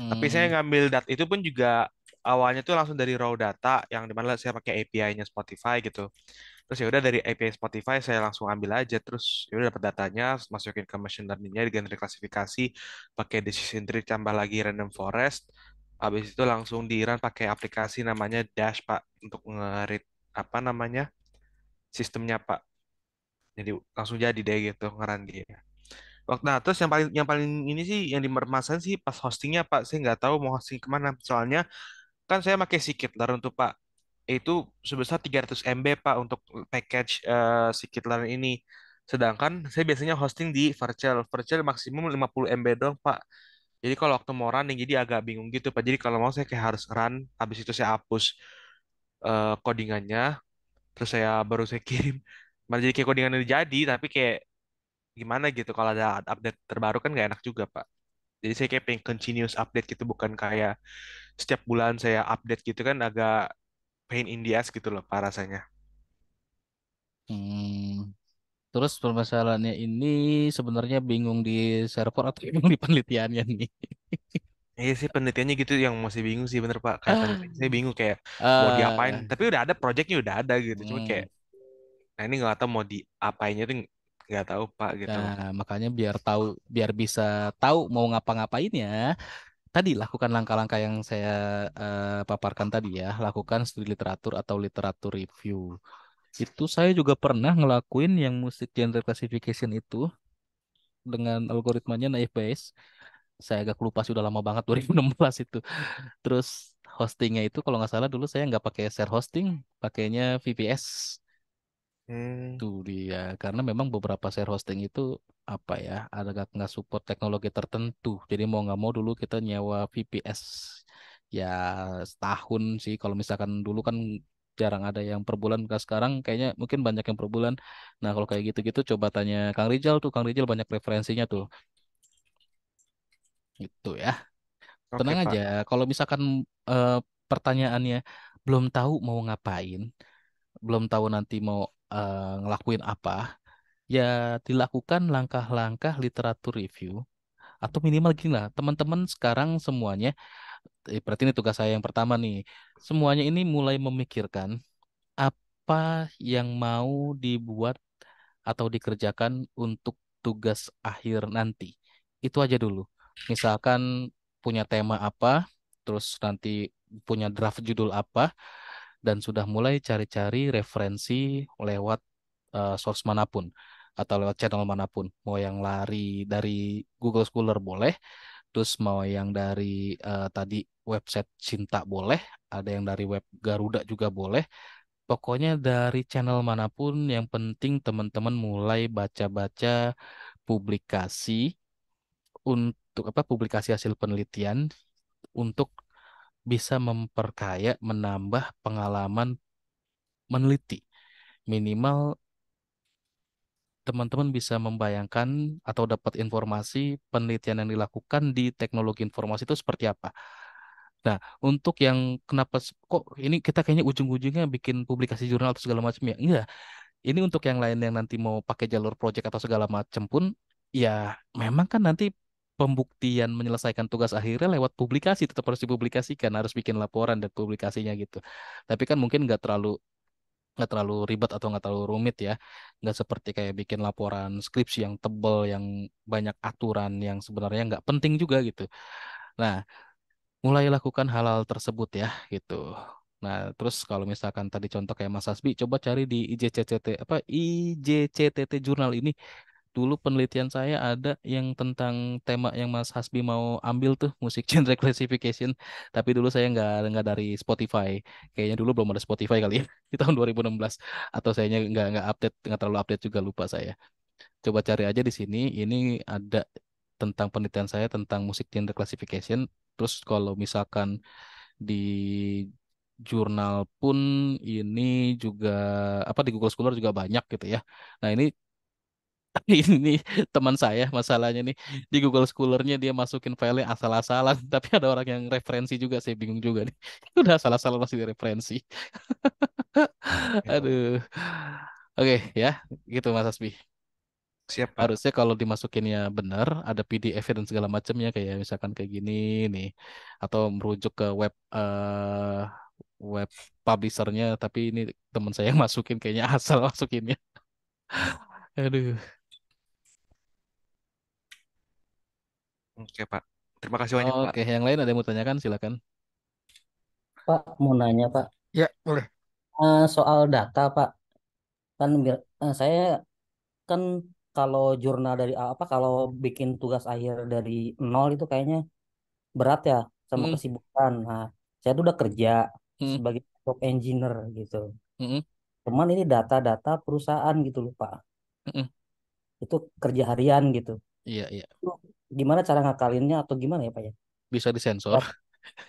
Tapi saya mhm. ngambil data itu pun juga awalnya tuh langsung dari raw data yang dimana saya pakai API-nya Spotify gitu terus ya udah dari API Spotify saya langsung ambil aja terus ya udah dapat datanya masukin ke machine learningnya diganti klasifikasi pakai decision tree tambah lagi random forest habis itu langsung di run pakai aplikasi namanya Dash pak untuk ngerit apa namanya sistemnya pak jadi langsung jadi deh gitu ngeran dia waktu nah terus yang paling yang paling ini sih yang dimermasan sih pas hostingnya pak saya nggak tahu mau hosting kemana soalnya kan saya pakai sikit untuk pak itu sebesar 300 MB Pak untuk package uh, si Kitlan ini. Sedangkan saya biasanya hosting di virtual. Virtual maksimum 50 MB doang Pak. Jadi kalau waktu mau running jadi agak bingung gitu Pak. Jadi kalau mau saya kayak harus run, habis itu saya hapus uh, codingannya, terus saya baru saya [LAUGHS] kirim. Malah jadi kayak codingannya jadi, tapi kayak gimana gitu kalau ada update terbaru kan nggak enak juga Pak. Jadi saya kayak pengen continuous update gitu bukan kayak setiap bulan saya update gitu kan agak pain in the ass gitu loh pak rasanya. Hmm. Terus permasalahannya ini sebenarnya bingung di server atau bingung [LAUGHS] di penelitiannya nih? Iya sih penelitiannya gitu yang masih bingung sih bener Pak. Kayak ah. saya bingung kayak mau eh. diapain. Tapi udah ada projectnya udah ada gitu. Cuma hmm. kayak nah ini nggak tahu mau diapainnya tuh nggak tahu Pak gitu. Nah makanya biar tahu biar bisa tahu mau ngapa-ngapain ya tadi lakukan langkah-langkah yang saya uh, paparkan tadi ya, lakukan studi literatur atau literatur review. Itu saya juga pernah ngelakuin yang musik genre classification itu dengan algoritmanya naif base. Saya agak lupa sudah lama banget 2016 [LAUGHS] itu. Terus hostingnya itu kalau nggak salah dulu saya nggak pakai share hosting, pakainya VPS tuh hmm. Itu dia, karena memang beberapa share hosting itu apa ya, agak nggak support teknologi tertentu. Jadi mau nggak mau dulu kita nyewa VPS ya setahun sih. Kalau misalkan dulu kan jarang ada yang per bulan ke sekarang kayaknya mungkin banyak yang per bulan. Nah, kalau kayak gitu-gitu coba tanya Kang Rizal tuh, Kang Rizal banyak referensinya tuh. Gitu ya. Tenang aja, Pak. kalau misalkan eh, pertanyaannya belum tahu mau ngapain, belum tahu nanti mau uh, ngelakuin apa, ya dilakukan langkah-langkah literatur review atau minimal gini lah, teman-teman sekarang semuanya eh berarti ini tugas saya yang pertama nih. Semuanya ini mulai memikirkan apa yang mau dibuat atau dikerjakan untuk tugas akhir nanti. Itu aja dulu. Misalkan punya tema apa, terus nanti punya draft judul apa, dan sudah mulai cari-cari referensi lewat uh, source manapun atau lewat channel manapun. Mau yang lari dari Google Scholar boleh, terus mau yang dari uh, tadi website Cinta boleh, ada yang dari web Garuda juga boleh. Pokoknya dari channel manapun yang penting teman-teman mulai baca-baca publikasi untuk apa publikasi hasil penelitian untuk bisa memperkaya, menambah pengalaman meneliti. Minimal teman-teman bisa membayangkan atau dapat informasi penelitian yang dilakukan di teknologi informasi itu seperti apa. Nah, untuk yang kenapa kok ini kita kayaknya ujung-ujungnya bikin publikasi jurnal atau segala macam ya? Enggak. Iya. Ini untuk yang lain yang nanti mau pakai jalur proyek atau segala macam pun ya memang kan nanti pembuktian menyelesaikan tugas akhirnya lewat publikasi tetap harus dipublikasikan harus bikin laporan dan publikasinya gitu tapi kan mungkin nggak terlalu nggak terlalu ribet atau nggak terlalu rumit ya nggak seperti kayak bikin laporan skripsi yang tebel yang banyak aturan yang sebenarnya nggak penting juga gitu nah mulai lakukan halal tersebut ya gitu nah terus kalau misalkan tadi contoh kayak Mas Asbi coba cari di IJCCT apa IJCTT jurnal ini dulu penelitian saya ada yang tentang tema yang Mas Hasbi mau ambil tuh musik [LAUGHS] genre classification tapi dulu saya nggak nggak dari Spotify kayaknya dulu belum ada Spotify kali ya [LAUGHS] di tahun 2016 atau saya nggak nggak update nggak terlalu update juga lupa saya coba cari aja di sini ini ada tentang penelitian saya tentang musik genre classification terus kalau misalkan di jurnal pun ini juga apa di Google Scholar juga banyak gitu ya. Nah, ini [LAUGHS] ini teman saya masalahnya nih di Google Scholar-nya dia masukin file asal-asalan [LAUGHS] tapi ada orang yang referensi juga saya bingung juga nih [LAUGHS] udah asal-asalan masih direferensi aduh oke ya gitu Mas Asbi Siap. Harusnya kalau dimasukinnya benar, ada PDF dan segala macamnya kayak misalkan kayak gini nih, atau merujuk ke web uh, web publishernya, tapi ini teman saya yang masukin kayaknya asal masukinnya. Aduh. Oke, Pak. Terima kasih banyak, Pak. Oke, yang lain ada yang mau tanyakan? Silakan. Pak, mau nanya, Pak. Ya, boleh. Eh, soal data, Pak. Kan eh, saya kan kalau jurnal dari apa kalau bikin tugas akhir dari nol itu kayaknya berat ya sama Hmm, kesibukan. Nah, saya tuh udah kerja hmm, sebagai top engineer gitu. hmm, Cuman ini data-data perusahaan gitu loh, Pak. hmm. Itu kerja harian gitu. Iya, iya gimana cara ngakalinnya atau gimana ya Pak ya? Bisa disensor.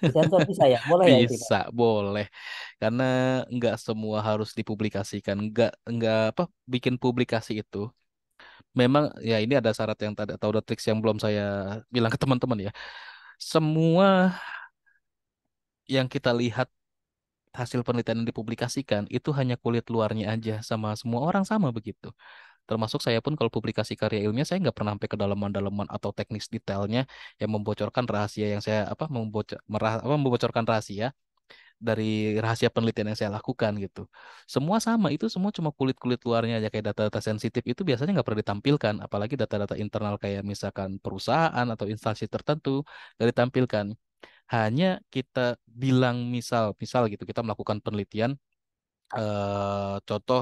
Disensor bisa ya? Boleh ya? Bisa, boleh. Karena nggak semua harus dipublikasikan. Nggak, nggak apa, bikin publikasi itu memang ya ini ada syarat yang tadi atau ada triks yang belum saya bilang ke teman-teman ya. Semua yang kita lihat hasil penelitian yang dipublikasikan itu hanya kulit luarnya aja sama semua orang sama begitu. Termasuk saya pun kalau publikasi karya ilmiah saya nggak pernah sampai kedalaman dalaman atau teknis detailnya yang membocorkan rahasia yang saya apa membocor apa membocorkan rahasia dari rahasia penelitian yang saya lakukan gitu. Semua sama itu semua cuma kulit-kulit luarnya aja kayak data-data sensitif itu biasanya nggak pernah ditampilkan, apalagi data-data internal kayak misalkan perusahaan atau instansi tertentu nggak ditampilkan. Hanya kita bilang misal misal gitu kita melakukan penelitian eh, contoh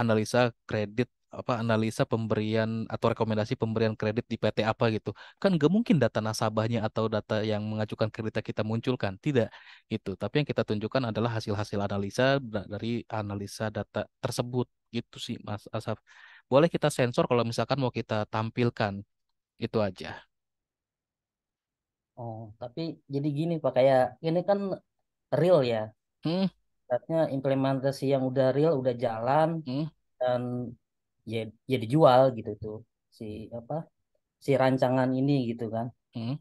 analisa kredit apa analisa pemberian atau rekomendasi pemberian kredit di PT apa gitu kan gak mungkin data nasabahnya atau data yang mengajukan kredit kita munculkan tidak gitu tapi yang kita tunjukkan adalah hasil-hasil analisa dari analisa data tersebut gitu sih Mas Asaf boleh kita sensor kalau misalkan mau kita tampilkan itu aja oh tapi jadi gini pak kayak ini kan real ya hmm. implementasi yang udah real udah jalan hmm. dan ya ya dijual gitu tuh si apa si rancangan ini gitu kan hmm.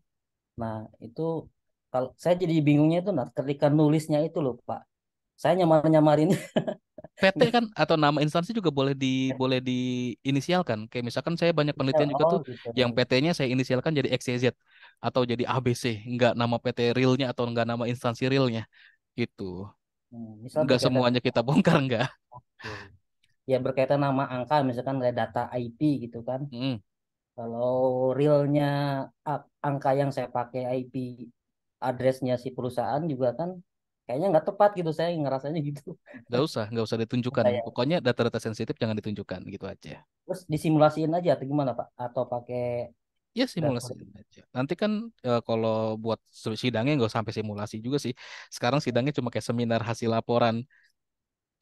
nah itu kalau saya jadi bingungnya itu nah ketika nulisnya itu loh pak saya nyamar nyamarin [LAUGHS] PT kan atau nama instansi juga boleh di boleh diinisialkan kayak misalkan saya banyak penelitian oh, juga tuh gitu. yang PT-nya saya inisialkan jadi XYZ atau jadi ABC nggak nama PT realnya atau nggak nama instansi realnya gitu hmm, nggak semuanya kita bongkar nggak ya berkaitan nama angka misalkan kayak data IP gitu kan hmm. kalau realnya angka yang saya pakai IP addressnya si perusahaan juga kan kayaknya nggak tepat gitu saya ngerasanya gitu nggak usah nggak usah ditunjukkan Kayak. pokoknya data-data sensitif jangan ditunjukkan gitu aja terus disimulasiin aja atau gimana pak atau pakai Ya simulasi aja. Nanti kan e, kalau buat sidangnya nggak sampai simulasi juga sih. Sekarang sidangnya cuma kayak seminar hasil laporan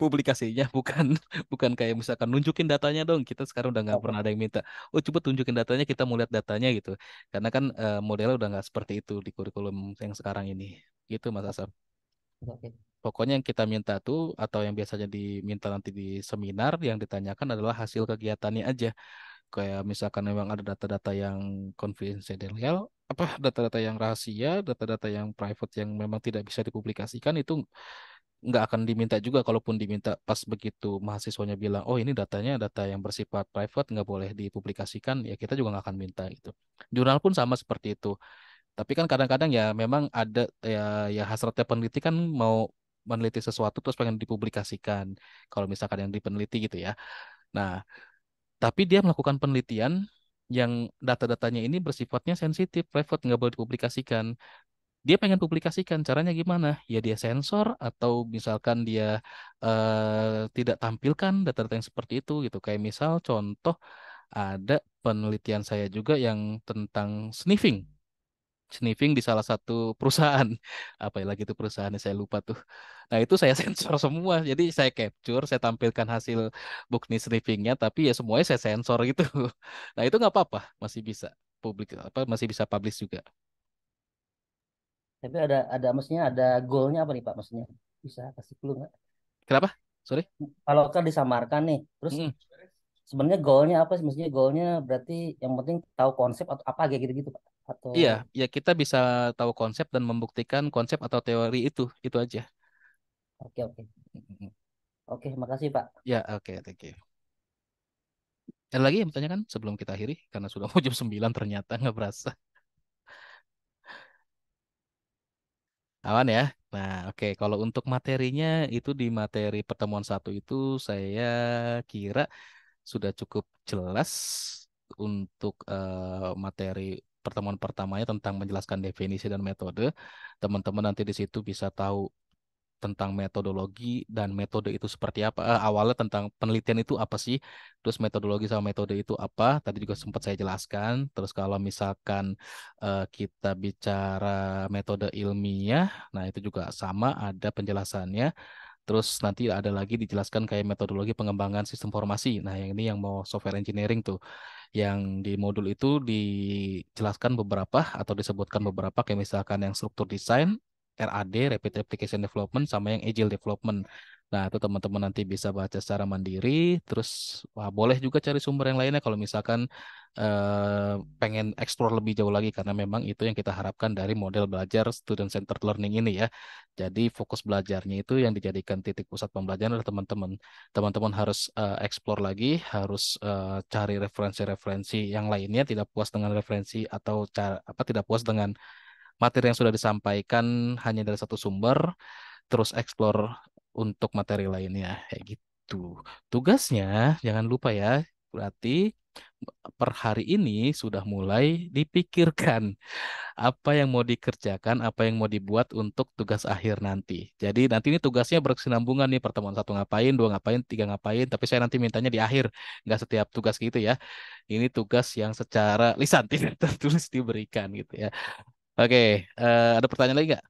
publikasinya [LAUGHS] bukan bukan kayak misalkan nunjukin datanya dong kita sekarang udah nggak oh. pernah ada yang minta oh coba tunjukin datanya kita mau lihat datanya gitu karena kan uh, modelnya udah nggak seperti itu di kurikulum yang sekarang ini gitu mas Asap pokoknya yang kita minta tuh atau yang biasanya diminta nanti di seminar yang ditanyakan adalah hasil kegiatannya aja kayak misalkan memang ada data-data yang confidential apa data-data yang rahasia, data-data yang private yang memang tidak bisa dipublikasikan itu nggak akan diminta juga kalaupun diminta pas begitu mahasiswanya bilang oh ini datanya data yang bersifat private nggak boleh dipublikasikan ya kita juga nggak akan minta gitu jurnal pun sama seperti itu tapi kan kadang-kadang ya memang ada ya ya hasratnya peneliti kan mau meneliti sesuatu terus pengen dipublikasikan kalau misalkan yang dipeneliti gitu ya nah tapi dia melakukan penelitian yang data-datanya ini bersifatnya sensitif, private, nggak boleh dipublikasikan dia pengen publikasikan caranya gimana ya dia sensor atau misalkan dia eh, tidak tampilkan data-data yang seperti itu gitu kayak misal contoh ada penelitian saya juga yang tentang sniffing sniffing di salah satu [LAUGHS] perusahaan apa ya lagi itu perusahaannya saya lupa tuh nah itu saya [LAUGHS] sensor semua jadi saya capture saya tampilkan hasil bukti sniffingnya tapi ya semuanya saya sensor gitu [LAUGHS] nah itu nggak apa-apa masih bisa publik apa masih bisa publish juga tapi ada ada maksudnya ada goalnya apa nih Pak maksudnya? Bisa kasih clue nggak? Kenapa? Sorry. Kalau kan disamarkan nih, terus mm. sebenarnya goalnya apa sih? Maksudnya goalnya berarti yang penting tahu konsep atau apa kayak gitu-gitu Pak? Atau... Iya, ya kita bisa tahu konsep dan membuktikan konsep atau teori itu, itu aja. Oke oke. Oke, makasih Pak. Ya oke, okay, thank you. Ada lagi yang bertanya kan sebelum kita akhiri karena sudah mau jam 9 ternyata nggak berasa. awan ya. Nah, oke. Kalau untuk materinya itu di materi pertemuan satu itu saya kira sudah cukup jelas untuk uh, materi pertemuan pertamanya tentang menjelaskan definisi dan metode. Teman-teman nanti di situ bisa tahu tentang metodologi dan metode itu seperti apa eh, awalnya tentang penelitian itu apa sih terus metodologi sama metode itu apa tadi juga sempat saya jelaskan terus kalau misalkan eh, kita bicara metode ilmiah nah itu juga sama ada penjelasannya terus nanti ada lagi dijelaskan kayak metodologi pengembangan sistem formasi nah yang ini yang mau software engineering tuh yang di modul itu dijelaskan beberapa atau disebutkan beberapa kayak misalkan yang struktur desain RAD Rapid Application Development sama yang Agile Development. Nah, itu teman-teman nanti bisa baca secara mandiri, terus wah, boleh juga cari sumber yang lainnya kalau misalkan eh, pengen explore lebih jauh lagi karena memang itu yang kita harapkan dari model belajar student centered learning ini ya. Jadi fokus belajarnya itu yang dijadikan titik pusat pembelajaran adalah teman-teman. Teman-teman harus eh, eksplor lagi, harus eh, cari referensi-referensi yang lainnya, tidak puas dengan referensi atau cara, apa tidak puas dengan materi yang sudah disampaikan hanya dari satu sumber, terus explore untuk materi lainnya kayak gitu. Tugasnya jangan lupa ya, berarti per hari ini sudah mulai dipikirkan [LAUGHS] apa yang mau dikerjakan, apa yang mau dibuat untuk tugas akhir nanti. Jadi nanti ini tugasnya berkesinambungan nih pertemuan satu ngapain, dua ngapain, tiga ngapain. Tapi saya nanti mintanya di akhir, nggak setiap tugas gitu ya. Ini tugas yang secara lisan [LAUGHS] tidak tertulis diberikan gitu ya. Oke, uh, ada pertanyaan lagi nggak?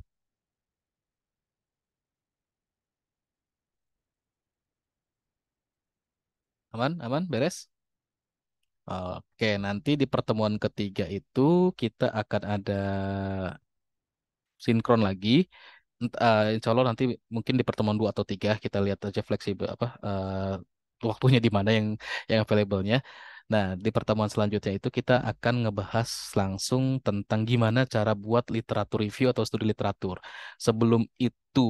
Aman, aman, beres? Oke, nanti di pertemuan ketiga itu kita akan ada sinkron lagi. Eh, insya Allah nanti mungkin di pertemuan dua atau tiga kita lihat aja fleksibel apa uh, waktunya di mana yang yang available-nya. Nah, di pertemuan selanjutnya itu kita akan ngebahas langsung tentang gimana cara buat literatur review atau studi literatur. Sebelum itu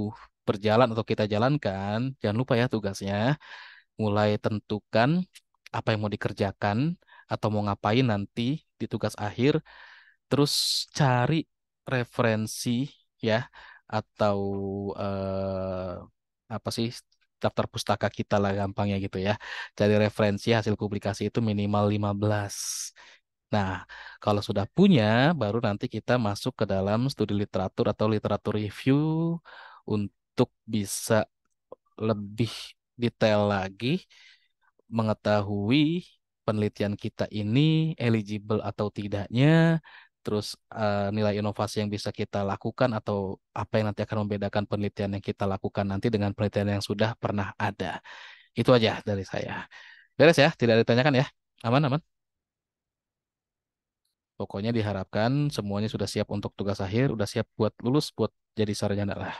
berjalan atau kita jalankan, jangan lupa ya tugasnya mulai tentukan apa yang mau dikerjakan atau mau ngapain nanti di tugas akhir, terus cari referensi ya atau eh, apa sih daftar pustaka kita lah gampangnya gitu ya. Jadi referensi hasil publikasi itu minimal 15. Nah, kalau sudah punya, baru nanti kita masuk ke dalam studi literatur atau literatur review untuk bisa lebih detail lagi mengetahui penelitian kita ini eligible atau tidaknya, terus uh, nilai inovasi yang bisa kita lakukan atau apa yang nanti akan membedakan penelitian yang kita lakukan nanti dengan penelitian yang sudah pernah ada. Itu aja dari saya. Beres ya, tidak ditanyakan ya. Aman, aman. Pokoknya diharapkan semuanya sudah siap untuk tugas akhir, sudah siap buat lulus, buat jadi sarjana lah.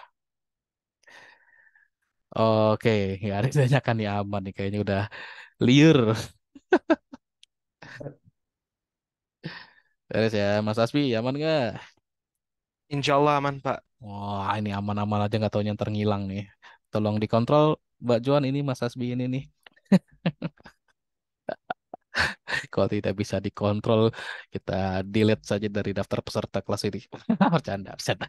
Oke, nggak ada ditanyakan ya aman nih, kayaknya udah liur. [LAUGHS] Beres ya, Mas Asbi, aman nggak? Insya Allah aman, Pak. Wah, ini aman-aman aja nggak tahunya ntar ngilang nih. Tolong dikontrol, Mbak Juan ini Mas Asbi ini nih. [LAUGHS] Kalau tidak bisa dikontrol, kita delete saja dari daftar peserta kelas ini. [LAUGHS] bercanda, bercanda.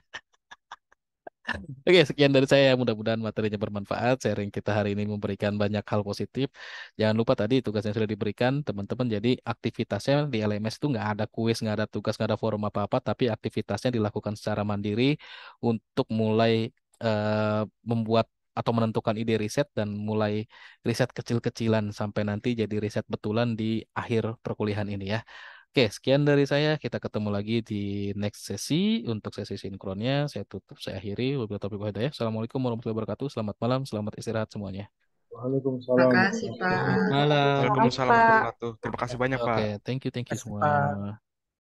Oke, sekian dari saya. Mudah-mudahan materinya bermanfaat. Sharing kita hari ini memberikan banyak hal positif. Jangan lupa tadi tugas yang sudah diberikan, teman-teman. Jadi aktivitasnya di LMS itu nggak ada kuis, nggak ada tugas, nggak ada forum apa-apa, tapi aktivitasnya dilakukan secara mandiri untuk mulai uh, membuat atau menentukan ide riset dan mulai riset kecil-kecilan sampai nanti jadi riset betulan di akhir perkuliahan ini ya. Oke, sekian dari saya. Kita ketemu lagi di next sesi. Untuk sesi sinkronnya, saya tutup, saya akhiri. Wabillahi taufiq ya. Assalamualaikum warahmatullahi wabarakatuh. Selamat malam, selamat istirahat semuanya. Waalaikumsalam. Terima kasih, Pak. Waalaikumsalam. Terima kasih banyak, Pak. Oke, thank you, thank you semua.